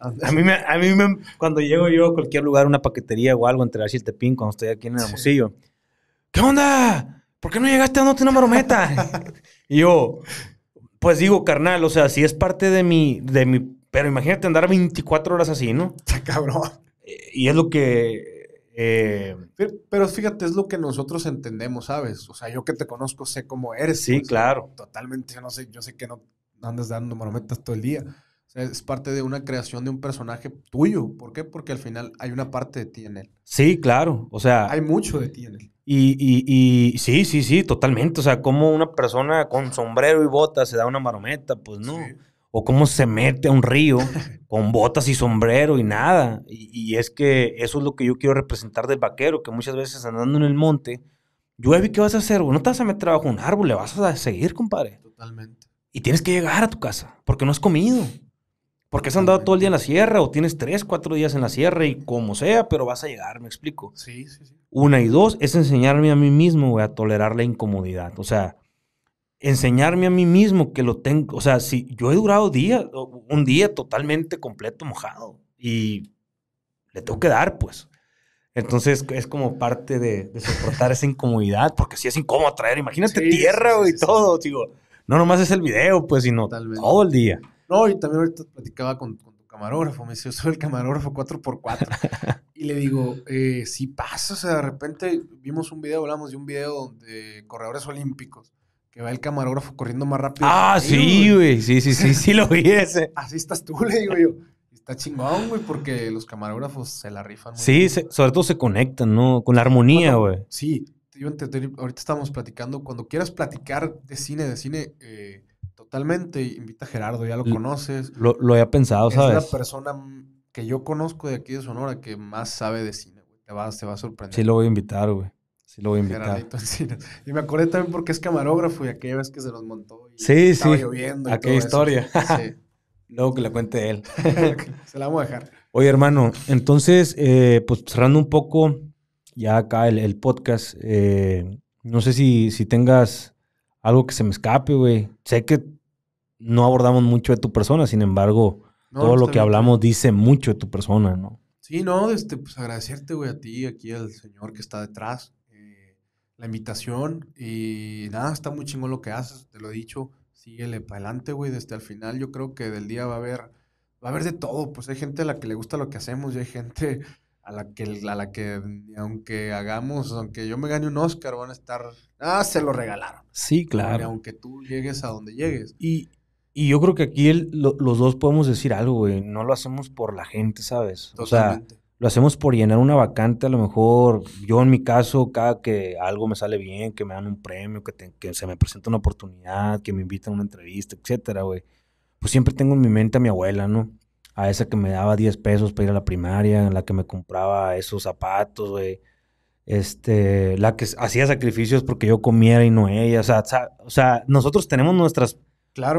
A mí, me, a mí me, cuando llego yo a cualquier lugar, una paquetería o algo, entre Tepín, cuando estoy aquí en el Hermosillo, ¿qué onda? ¿Por qué no llegaste a no una marometa? y yo, pues digo, carnal, o sea, si es parte de mi, de mi, pero imagínate andar 24 horas así, ¿no? Cabrón. Y es lo que... Eh, pero, fíjate, es lo que nosotros entendemos, ¿sabes? O sea, yo que te conozco sé cómo eres. Sí, pues, claro. Totalmente, yo no sé, yo sé que no andas dando marometas todo el día es parte de una creación de un personaje tuyo. ¿Por qué? Porque al final hay una parte de ti en él. Sí, claro. O sea. Hay mucho de ti en él. Y, sí, sí, sí, totalmente. O sea, como una persona con sombrero y botas se da una marometa, pues no. O cómo se mete a un río con botas y sombrero y nada. Y, es que eso es lo que yo quiero representar del vaquero, que muchas veces andando en el monte, llueve, ¿qué vas a hacer? No te vas a meter bajo un árbol, le vas a seguir, compadre. Totalmente. Y tienes que llegar a tu casa, porque no has comido. Porque has andado todo el día en la sierra o tienes tres, cuatro días en la sierra y como sea, pero vas a llegar, me explico. Sí, sí, sí. Una y dos es enseñarme a mí mismo, güey, a tolerar la incomodidad. O sea, enseñarme a mí mismo que lo tengo. O sea, si yo he durado día, un día totalmente completo mojado y le tengo que dar, pues. Entonces es como parte de, soportar esa incomodidad, porque si es incómodo traer, imagínate tierra y todo, digo. No nomás es el video, pues, sino todo el día. No, y también ahorita platicaba con, tu camarógrafo, me decía, yo soy el camarógrafo 4x4. y le digo, eh, si pasa, o sea, de repente vimos un video, hablamos de un video de corredores olímpicos. Que va el camarógrafo corriendo más rápido. Ah, sí, güey. Sí, sí, sí, sí lo vi ese. Así estás tú, le digo yo. Está chingón, güey, porque los camarógrafos se la rifan. sí, sobre todo se conectan, ¿no? Con la armonía, güey. sí, yo ahorita estamos platicando. Cuando quieras platicar de cine, de cine, eh, Totalmente. Invita a Gerardo, ya lo conoces. Lo, lo, había pensado, ¿sabes? Es la persona que yo conozco de aquí de Sonora que más sabe de cine, güey. Te va, te va a sorprender. Sí, lo voy a invitar, güey. Sí, lo voy a invitar. Y me acordé también porque es camarógrafo y aquella vez que se los montó. Y sí, estaba lloviendo. Y aquella historia. Luego que le cuente él. se la vamos a dejar. Oye, hermano, entonces, eh, pues cerrando un poco ya acá el, podcast, eh, no sé si, si tengas algo que se me escape, güey. Sé que no abordamos mucho de tu persona, sin embargo, todo lo que hablamos dice mucho de tu persona, ¿no? Sí, no, este, pues agradecerte, güey, a ti, aquí al señor que está detrás, eh, la invitación y nada, está muy chingón lo que haces, te lo he dicho, síguele para adelante, güey, desde el final, yo creo que del día va a haber, va a haber de todo, pues hay gente a la que le gusta lo que hacemos y hay gente a la que, a la que aunque hagamos, aunque yo me gane un Oscar, van a estar, ah, se lo regalaron. Sí, claro. Aunque tú llegues a donde llegues. Y, y yo creo que aquí los dos podemos decir algo, güey. No lo hacemos por la gente, ¿sabes? O sea, lo hacemos por llenar una vacante. A lo mejor, yo en mi caso, cada que algo me sale bien, que me dan un premio, que, que se me presenta una oportunidad, que me invitan a una entrevista, etcétera, güey. Pues siempre tengo en mi mente a mi abuela, ¿no? A esa que me daba 10 pesos para ir a la primaria, en la que me compraba esos zapatos, güey. Este, la que hacía sacrificios porque yo comiera y no ella. O sea, o sea, nosotros tenemos nuestras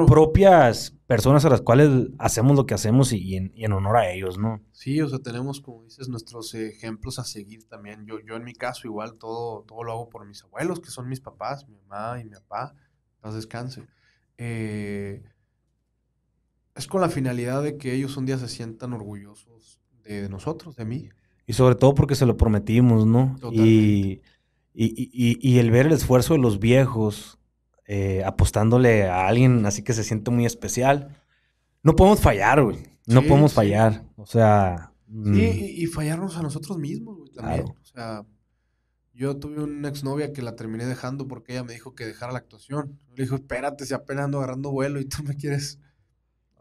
propias personas a las cuales hacemos lo que hacemos y, en, honor a ellos, ¿no? Sí, o sea, tenemos, como dices, nuestros ejemplos a seguir también. Yo, yo en mi caso, igual todo, todo lo hago por mis abuelos, que son mis papás, mi mamá y mi papá. Paz descanse. Eh, es con la finalidad de que ellos un día se sientan orgullosos de, nosotros, de mí. Y sobre todo porque se lo prometimos, ¿no? Y, y el ver el esfuerzo de los viejos eh, apostándole a alguien así que se siente muy especial. No podemos fallar, güey. No podemos fallar. O sea. Sí, mm. y, fallarnos a nosotros mismos, güey, también. O sea, yo tuve una exnovia que la terminé dejando porque ella me dijo que dejara la actuación. le dijo, espérate, si apenas ando agarrando vuelo y tú me quieres.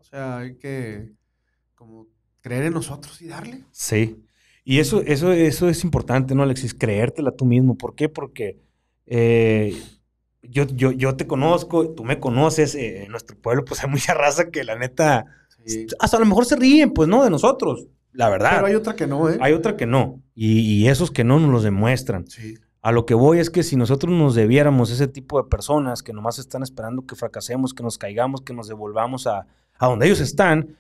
O sea, hay que como creer en nosotros y darle. Sí. Y eso, eso, eso es importante, ¿no, Alexis? Creértela tú mismo. ¿Por qué? Porque eh, yo, yo, yo te conozco, tú me conoces, eh, en nuestro pueblo pues hay mucha raza que la neta, hasta a lo mejor se ríen pues, ¿no? De nosotros, la verdad. Pero hay otra que no, ¿eh? Hay otra que no. Y, esos que no nos los demuestran. A lo que voy es que si nosotros nos debiéramos ese tipo de personas que nomás están esperando que fracasemos, que nos caigamos, que nos devolvamos a, donde ellos están,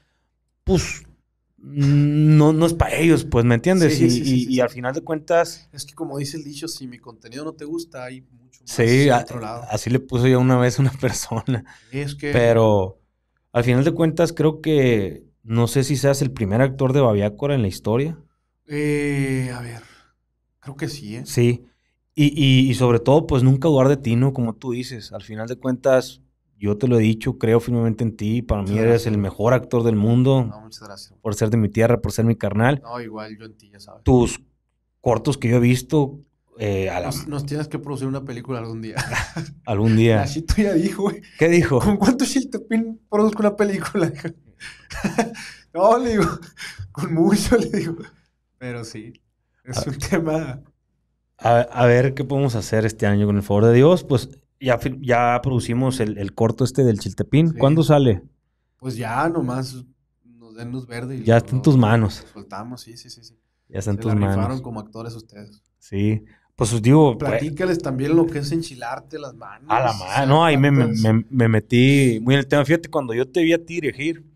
pues no, no es para ellos, pues, ¿me entiendes? y, y, al final de cuentas... Es que como dice el dicho, si mi contenido no te gusta, hay sí, así le puso ya una vez a una persona. Pero al final de cuentas creo que no sé si seas el primer actor de Babiácora en la historia. Eh, a ver, creo que sí, ¿eh? Sí. Y, sobre todo, pues nunca dudar de ti, ¿no? Como tú dices, al final de cuentas, yo te lo he dicho, creo firmemente en ti. Para mí eres el mejor actor del mundo. No, muchas gracias. Por ser de mi tierra, por ser mi carnal. No, igual yo en ti, ya sabes. Tus cortos que yo he visto, eh, nos, tienes que producir una película algún día. algún día. Así tú ya dijo, ¿Qué dijo? ¿Con cuánto Chiltepín produzco una película? no, le digo, con mucho le digo. Pero sí, es un tema. A, ver qué podemos hacer este año con el favor de Dios. Pues ya, ya producimos el, corto este del Chiltepín. ¿Cuándo sale? Pues ya nomás nos den luz verde. ya está en tus manos. Soltamos, sí, sí, sí. Ya está en tus manos. como actores ustedes. Sí. Pues digo. Platícales también lo que es enchilarte las manos. A la mano, no, ahí me, metí muy en el tema. Fíjate, cuando yo te vi a ti dirigir,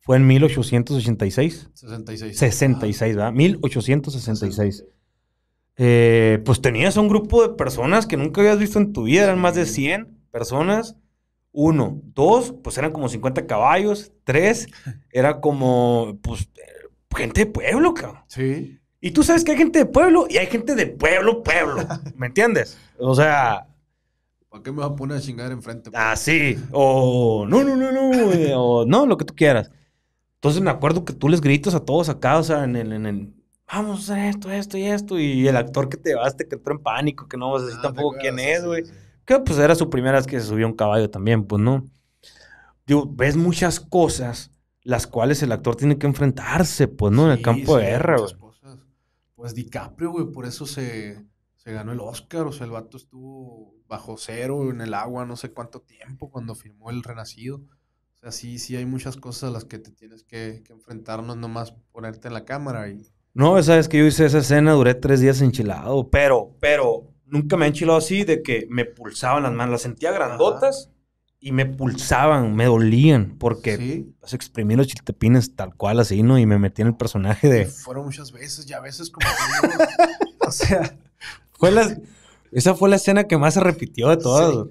fue en 1886. 66. 66, ¿verdad? 1866. Eh, pues tenías un grupo de personas que nunca habías visto en tu vida, eran más de 100 personas. Uno, dos, pues eran como 50 caballos. Tres, era como, pues, gente de pueblo, cabrón. Sí. Y tú sabes que hay gente de pueblo y hay gente de pueblo, pueblo. ¿Me entiendes? O sea. ¿Para qué me vas a poner a chingar enfrente? Ah, sí. O no, no, no, no. o no, lo que tú quieras. Entonces me acuerdo que tú les gritas a todos acá, o sea, en el, en el vamos a hacer esto, esto y esto. Y el actor que te vaste, que entró en pánico, que no vas a decir ah, tampoco quién es, güey. Que pues era su primera vez que se subió un caballo también, pues no. Digo, ves muchas cosas las cuales el actor tiene que enfrentarse, pues, ¿no? en el campo de guerra, güey pues DiCaprio, güey, por eso se, ganó el Oscar. O sea, el vato estuvo bajo cero en el agua no sé cuánto tiempo cuando firmó El Renacido. O sea, sí, sí hay muchas cosas a las que te tienes que, enfrentar, no nomás ponerte en la cámara y... No, sabes que yo hice esa escena, duré tres días enchilado, pero, pero, nunca me he enchilado así de que me pulsaban las manos, las sentía grandotas, y me pulsaban, me dolían, porque ¿Sí? exprimí los chiltepines tal cual, así, ¿no? Y me metí en el personaje de. Fueron muchas veces, ya a veces como. o sea, esa fue la escena que más se repitió de todas.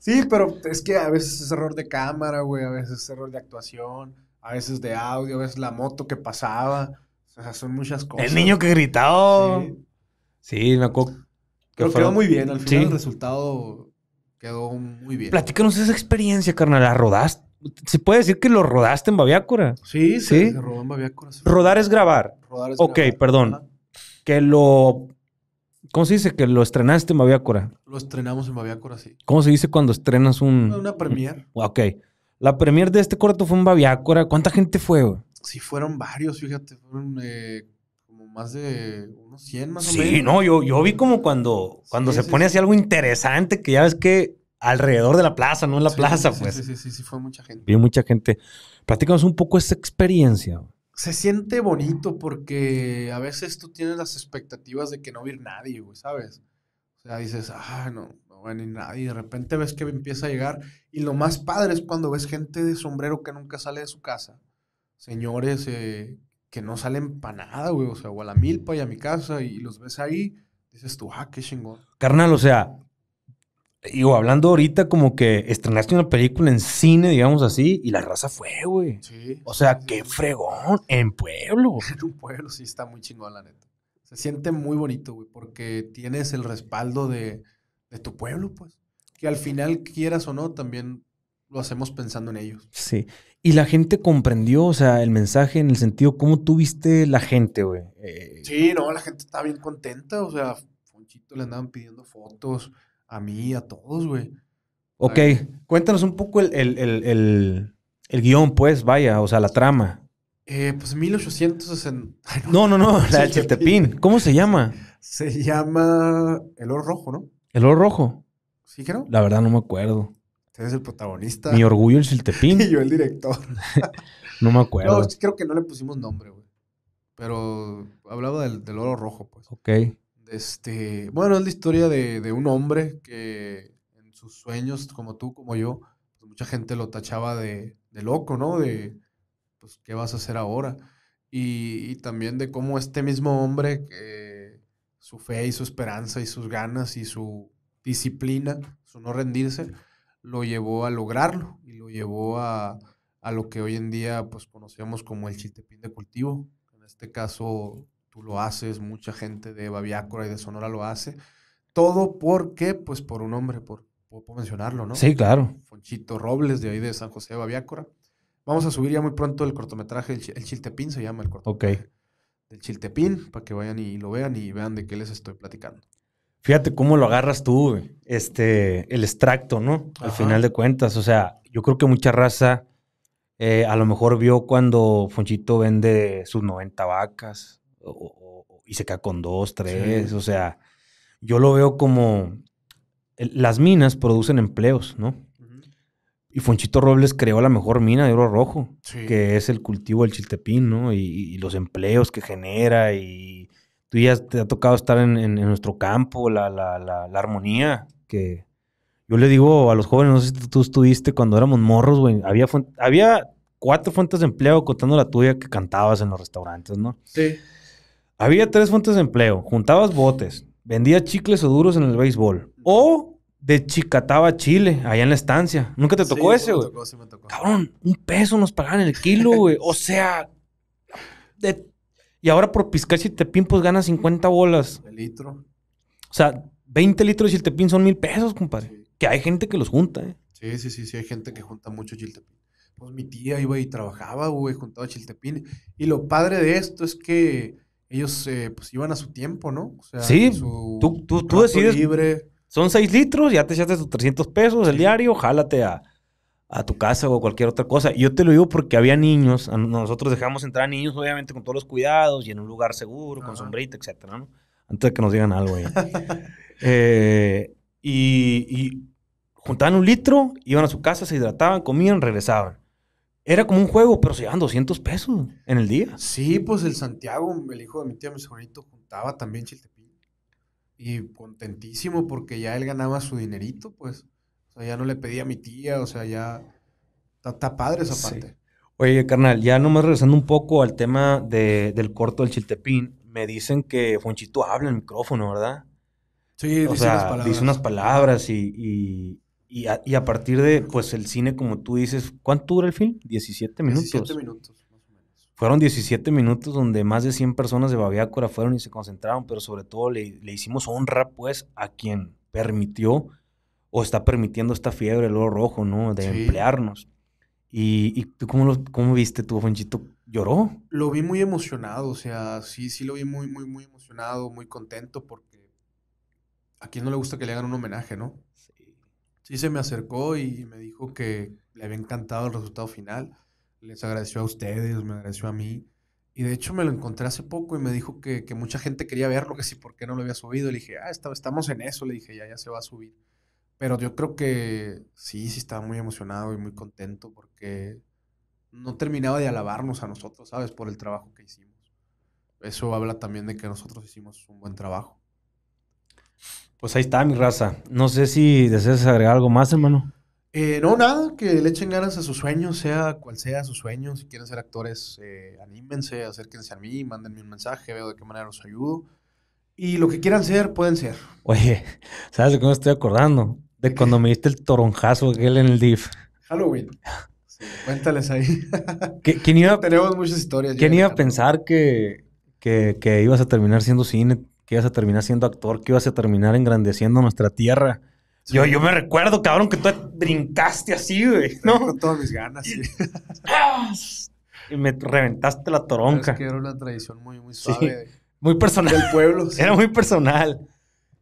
Sí. pero es que a veces es error de cámara, güey, a veces es error de actuación, a veces de audio, a veces la moto que pasaba. O sea, son muchas cosas. El niño que gritaba. Sí, sí me acuerdo. Pero quedó muy bien, al final el resultado Quedó muy bien. Platícanos esa experiencia, carnal. ¿La rodaste? ¿Se puede decir que lo rodaste en Baviácora? Sí, sí. rodó en Baviácora. Rodar es grabar. Rodar es ok, perdón. Que lo. ¿Cómo se dice? Que lo estrenaste en Baviácora. Lo estrenamos en Baviácora, sí. ¿Cómo se dice cuando estrenas un. Una premier. Ok. La premiere de este corto fue en Baviácora. ¿Cuánta gente fue, Sí, fueron varios, fíjate. Fueron eh, más de unos 100 más o menos. Sí, no, yo, yo vi como cuando, cuando se pone así algo interesante, que ya ves que alrededor de la plaza, no en la plaza, pues. Sí, sí, sí, sí, fue mucha gente. Vi mucha gente. Platícanos un poco esta experiencia. Se siente bonito porque a veces tú tienes las expectativas de que no va nadie, güey, ¿sabes? O sea, dices, ah, no, no va a venir nadie. Y de repente ves que empieza a llegar. Y lo más padre es cuando ves gente de sombrero que nunca sale de su casa. Señores eh, que no salen para nada, güey. O sea, o a la milpa y a mi casa y los ves ahí, dices tú, ah, qué chingón. Carnal, o sea, digo, hablando ahorita como que estrenaste una película en cine, digamos así, y la raza fue, güey. Sí. O sea, qué fregón, en pueblo. En un pueblo sí está muy chingón, la neta. Se siente muy bonito, güey, porque tienes el respaldo de, de tu pueblo, pues. Que al final, quieras o no, también lo hacemos pensando en ellos. Sí. Y la gente comprendió, o sea, el mensaje en el sentido, ¿cómo tuviste la gente, güey? Eh, sí, no, la gente estaba bien contenta, o sea, Fonchito le andaban pidiendo fotos a mí, a todos, güey. Ok, cuéntanos un poco el, el, guión, pues, vaya, o sea, la trama. Eh, pues 1860. no, no, no, la de Chetepín, ¿Cómo se llama? Se llama El Oro Rojo, ¿no? El Oro Rojo. ¿Sí creo. La verdad no me acuerdo es el protagonista. Mi orgullo es el Tepín. y yo el director. no me acuerdo. No, creo que no le pusimos nombre, güey. Pero hablaba del, oro rojo, pues. Ok. Este, bueno, es la historia de, un hombre que en sus sueños, como tú, como yo, pues mucha gente lo tachaba de, loco, ¿no? De, pues, ¿qué vas a hacer ahora? Y, también de cómo este mismo hombre, su fe y su esperanza y sus ganas y su disciplina, su no rendirse, lo llevó a lograrlo y lo llevó a, lo que hoy en día pues conocemos como el chiltepín de cultivo. En este caso tú lo haces, mucha gente de Babiácora y de Sonora lo hace. Todo porque, pues por un hombre, por, puedo mencionarlo, ¿no? Sí, claro. Fonchito Robles, de ahí de San José de Babiácora. Vamos a subir ya muy pronto el cortometraje, el, Chiltepín se llama el cortometraje. Ok. Del Chiltepín, para que vayan y lo vean y vean de qué les estoy platicando. Fíjate cómo lo agarras tú, Este, el extracto, ¿no? Al final de cuentas. O sea, yo creo que mucha raza eh, a lo mejor vio cuando Fonchito vende sus 90 vacas y se cae con dos, tres. O sea, yo lo veo como las minas producen empleos, ¿no? Y Fonchito Robles creó la mejor mina de oro rojo, que es el cultivo del chiltepín, ¿no? y, los empleos que genera y tú ya te ha tocado estar en, nuestro campo, la, armonía, que yo le digo a los jóvenes, no sé si tú estuviste cuando éramos morros, güey, había, había cuatro fuentes de empleo, contando la tuya que cantabas en los restaurantes, ¿no? Sí. Había tres fuentes de empleo, juntabas botes, vendías chicles o duros en el béisbol, o de Chicataba chile, allá en la estancia. Nunca te tocó ese, güey. Sí Cabrón, un peso nos pagaban el kilo, güey. o sea, de y ahora por piscar chiltepín, pues ganas 50 bolas. El litro. O sea, 20 litros de chiltepín son mil pesos, compadre. Que hay gente que los junta, ¿eh? Sí, sí, sí, sí, hay gente que junta mucho chiltepín. Pues mi tía iba y trabajaba, güey, juntaba chiltepín. Y lo padre de esto es que ellos, eh, pues, iban a su tiempo, ¿no? O sea, sí, tú, decides. Son 6 litros, ya te echaste tus 300 pesos el diario, jálate a a tu casa o cualquier otra cosa. Yo te lo digo porque había niños, nosotros dejamos entrar niños, obviamente, con todos los cuidados y en un lugar seguro, con sombrerito sombrita, etcétera, Antes de que nos digan algo. Eh, y, juntaban un litro, iban a su casa, se hidrataban, comían, regresaban. Era como un juego, pero se llevaban 200 pesos en el día. Sí, pues el Santiago, el hijo de mi tía, mi señorito, juntaba también chiltepín. Y contentísimo porque ya él ganaba su dinerito, pues sea, ya no le pedí a mi tía, o sea, ya está, padre esa parte. Oye, carnal, ya nomás regresando un poco al tema del corto del Chiltepín, me dicen que Fonchito habla en el micrófono, ¿verdad? Sí, dice, unas palabras. dice unas palabras y, y, a, partir de, pues, el cine, como tú dices, ¿cuánto dura el film? 17 minutos. 17 minutos. Fueron 17 minutos donde más de 100 personas de Baviácora fueron y se concentraron, pero sobre todo le, le hicimos honra, pues, a quien permitió o está permitiendo esta fiebre, el oro rojo, ¿no? De emplearnos. ¿Y, tú cómo, lo, viste tu Fonchito? ¿Lloró? Lo vi muy emocionado, o sea, sí, sí lo vi muy, muy, muy emocionado, muy contento, porque a quien no le gusta que le hagan un homenaje, ¿no? Sí. Sí se me acercó y me dijo que le había encantado el resultado final. Les agradeció a ustedes, me agradeció a mí. Y de hecho me lo encontré hace poco y me dijo que, mucha gente quería verlo, que sí, ¿por qué no lo había subido? Le dije, ah, estamos en eso, le dije, ya, ya se va a subir. Pero yo creo que sí, sí estaba muy emocionado y muy contento porque no terminaba de alabarnos a nosotros, ¿sabes? Por el trabajo que hicimos. Eso habla también de que nosotros hicimos un buen trabajo. Pues ahí está mi raza. No sé si deseas agregar algo más, hermano. Eh, no, nada, que le echen ganas a sus sueños, sea cual sea su sueño. Si quieren ser actores, eh, anímense, acérquense a mí, mándenme un mensaje, veo de qué manera los ayudo. Y lo que quieran ser, pueden ser. Oye, ¿sabes de qué me estoy acordando? De cuando me diste el toronjazo aquel en el DIF. Halloween. cuéntales ahí. Tenemos muchas historias. ¿Quién iba a pensar que, que, ibas a terminar siendo cine, que ibas a terminar siendo actor, que ibas a terminar engrandeciendo nuestra tierra? Yo, yo me recuerdo, cabrón, que tú brincaste así, güey. ¿no? Con todas mis ganas, y me reventaste la toronca. Es que era una tradición muy, muy suave. Muy personal. Del pueblo. Era muy personal.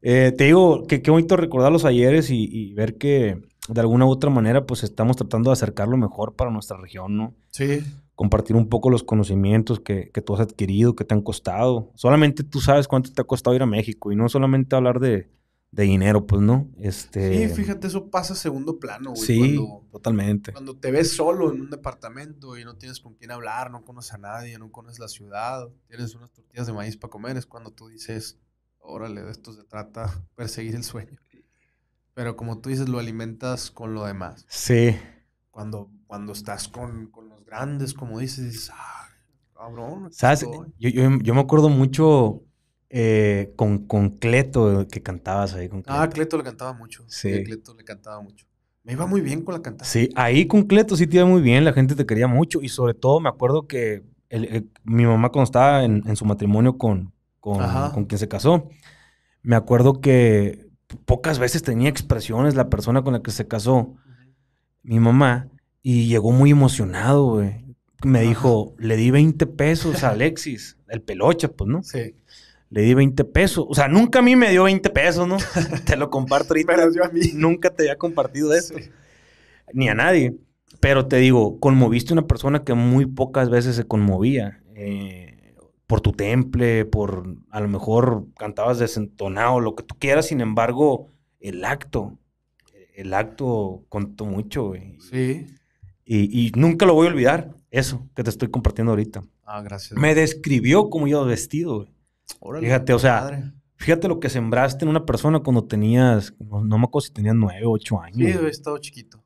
Eh, te digo que qué bonito recordar los ayeres y, ver que de alguna u otra manera pues estamos tratando de acercarlo mejor para nuestra región, ¿no? Sí. Compartir un poco los conocimientos que, tú has adquirido, que te han costado. Solamente tú sabes cuánto te ha costado ir a México y no solamente hablar de, dinero, pues, ¿no? Este... Sí, fíjate, eso pasa a segundo plano, güey. Sí, totalmente. Cuando te ves solo en un departamento y no tienes con quién hablar, no conoces a nadie, no conoces la ciudad, tienes unas tortillas de maíz para comer, es cuando tú dices, órale, de esto se trata, perseguir el sueño. Pero como tú dices, lo alimentas con lo demás. Sí. Cuando, cuando estás con, los grandes, como dices, ah, cabrón. ¿Sabes? Yo, yo, me acuerdo mucho eh, con, Cleto que cantabas ahí. Con Ah, Cleto le cantaba mucho. Sí. Cleto le cantaba mucho. Me iba muy bien con la cantante. Sí, ahí con Cleto sí te iba muy bien, la gente te quería mucho y sobre todo me acuerdo que mi mamá cuando estaba en, en su matrimonio con, con, quien se casó. Me acuerdo que pocas veces tenía expresiones la persona con la que se casó, mi mamá, y llegó muy emocionado, güey. Me dijo, le di 20 pesos a Alexis, el pelocha, pues, ¿no? Sí. Le di 20 pesos. O sea, nunca a mí me dio 20 pesos, ¿no? te lo comparto ahorita. Pero yo a mí. Nunca te había compartido eso. Ni a nadie. Pero te digo, conmoviste a una persona que muy pocas veces se conmovía. Eh, por tu temple, por a lo mejor cantabas desentonado, lo que tú quieras, sin embargo, el acto, el acto contó mucho, güey. Sí. Y, nunca lo voy a olvidar, eso que te estoy compartiendo ahorita. Ah, gracias. Me describió cómo iba vestido, güey. Órale, fíjate, o sea, fíjate lo que sembraste en una persona cuando tenías, no, me acuerdo si tenías nueve, ocho años. Sí, he estado chiquito.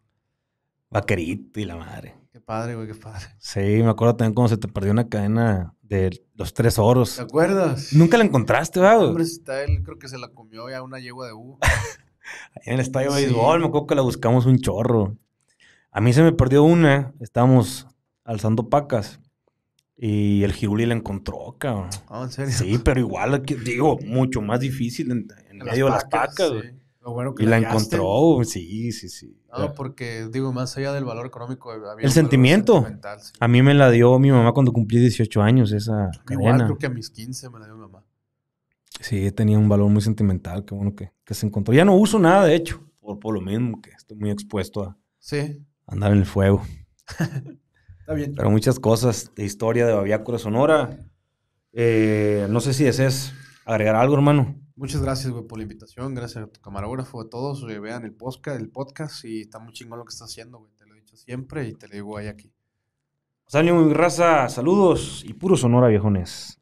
Vaquerito y la madre. Qué padre, güey, qué padre. Sí, me acuerdo también cuando se te perdió una cadena de los tres oros. ¿Te acuerdas? Nunca la encontraste, ¿verdad? Hombre, está él, creo que se la comió ya una yegua de U. Ahí en el estadio de béisbol, me acuerdo que la buscamos un chorro. A mí se me perdió una, estábamos alzando pacas. Y el Giruli la encontró, cabrón. Ah, ¿en serio? Sí, pero igual, digo, mucho más difícil en, medio de las pacas, güey y la, encontró, sí, sí, sí. porque digo, más allá del valor económico, había el sentimiento. A mí me la dio mi mamá cuando cumplí 18 años, esa Igual creo que a mis 15 me la dio mi mamá. Sí, tenía un valor muy sentimental, qué bueno que, se encontró. Ya no uso nada, de hecho, por, lo mismo, que estoy muy expuesto a andar en el fuego. Está bien. Pero muchas cosas de historia de Babiácora Sonora. Eh, no sé si deseas agregar algo, hermano. Muchas gracias, güey, por la invitación. Gracias a tu camarógrafo, a todos. Eh, vean el podcast, el podcast y está muy chingón lo que estás haciendo, güey. Te lo he dicho siempre y te lo digo ahí aquí. salió pues muy raza. Saludos y puro sonora, viejones.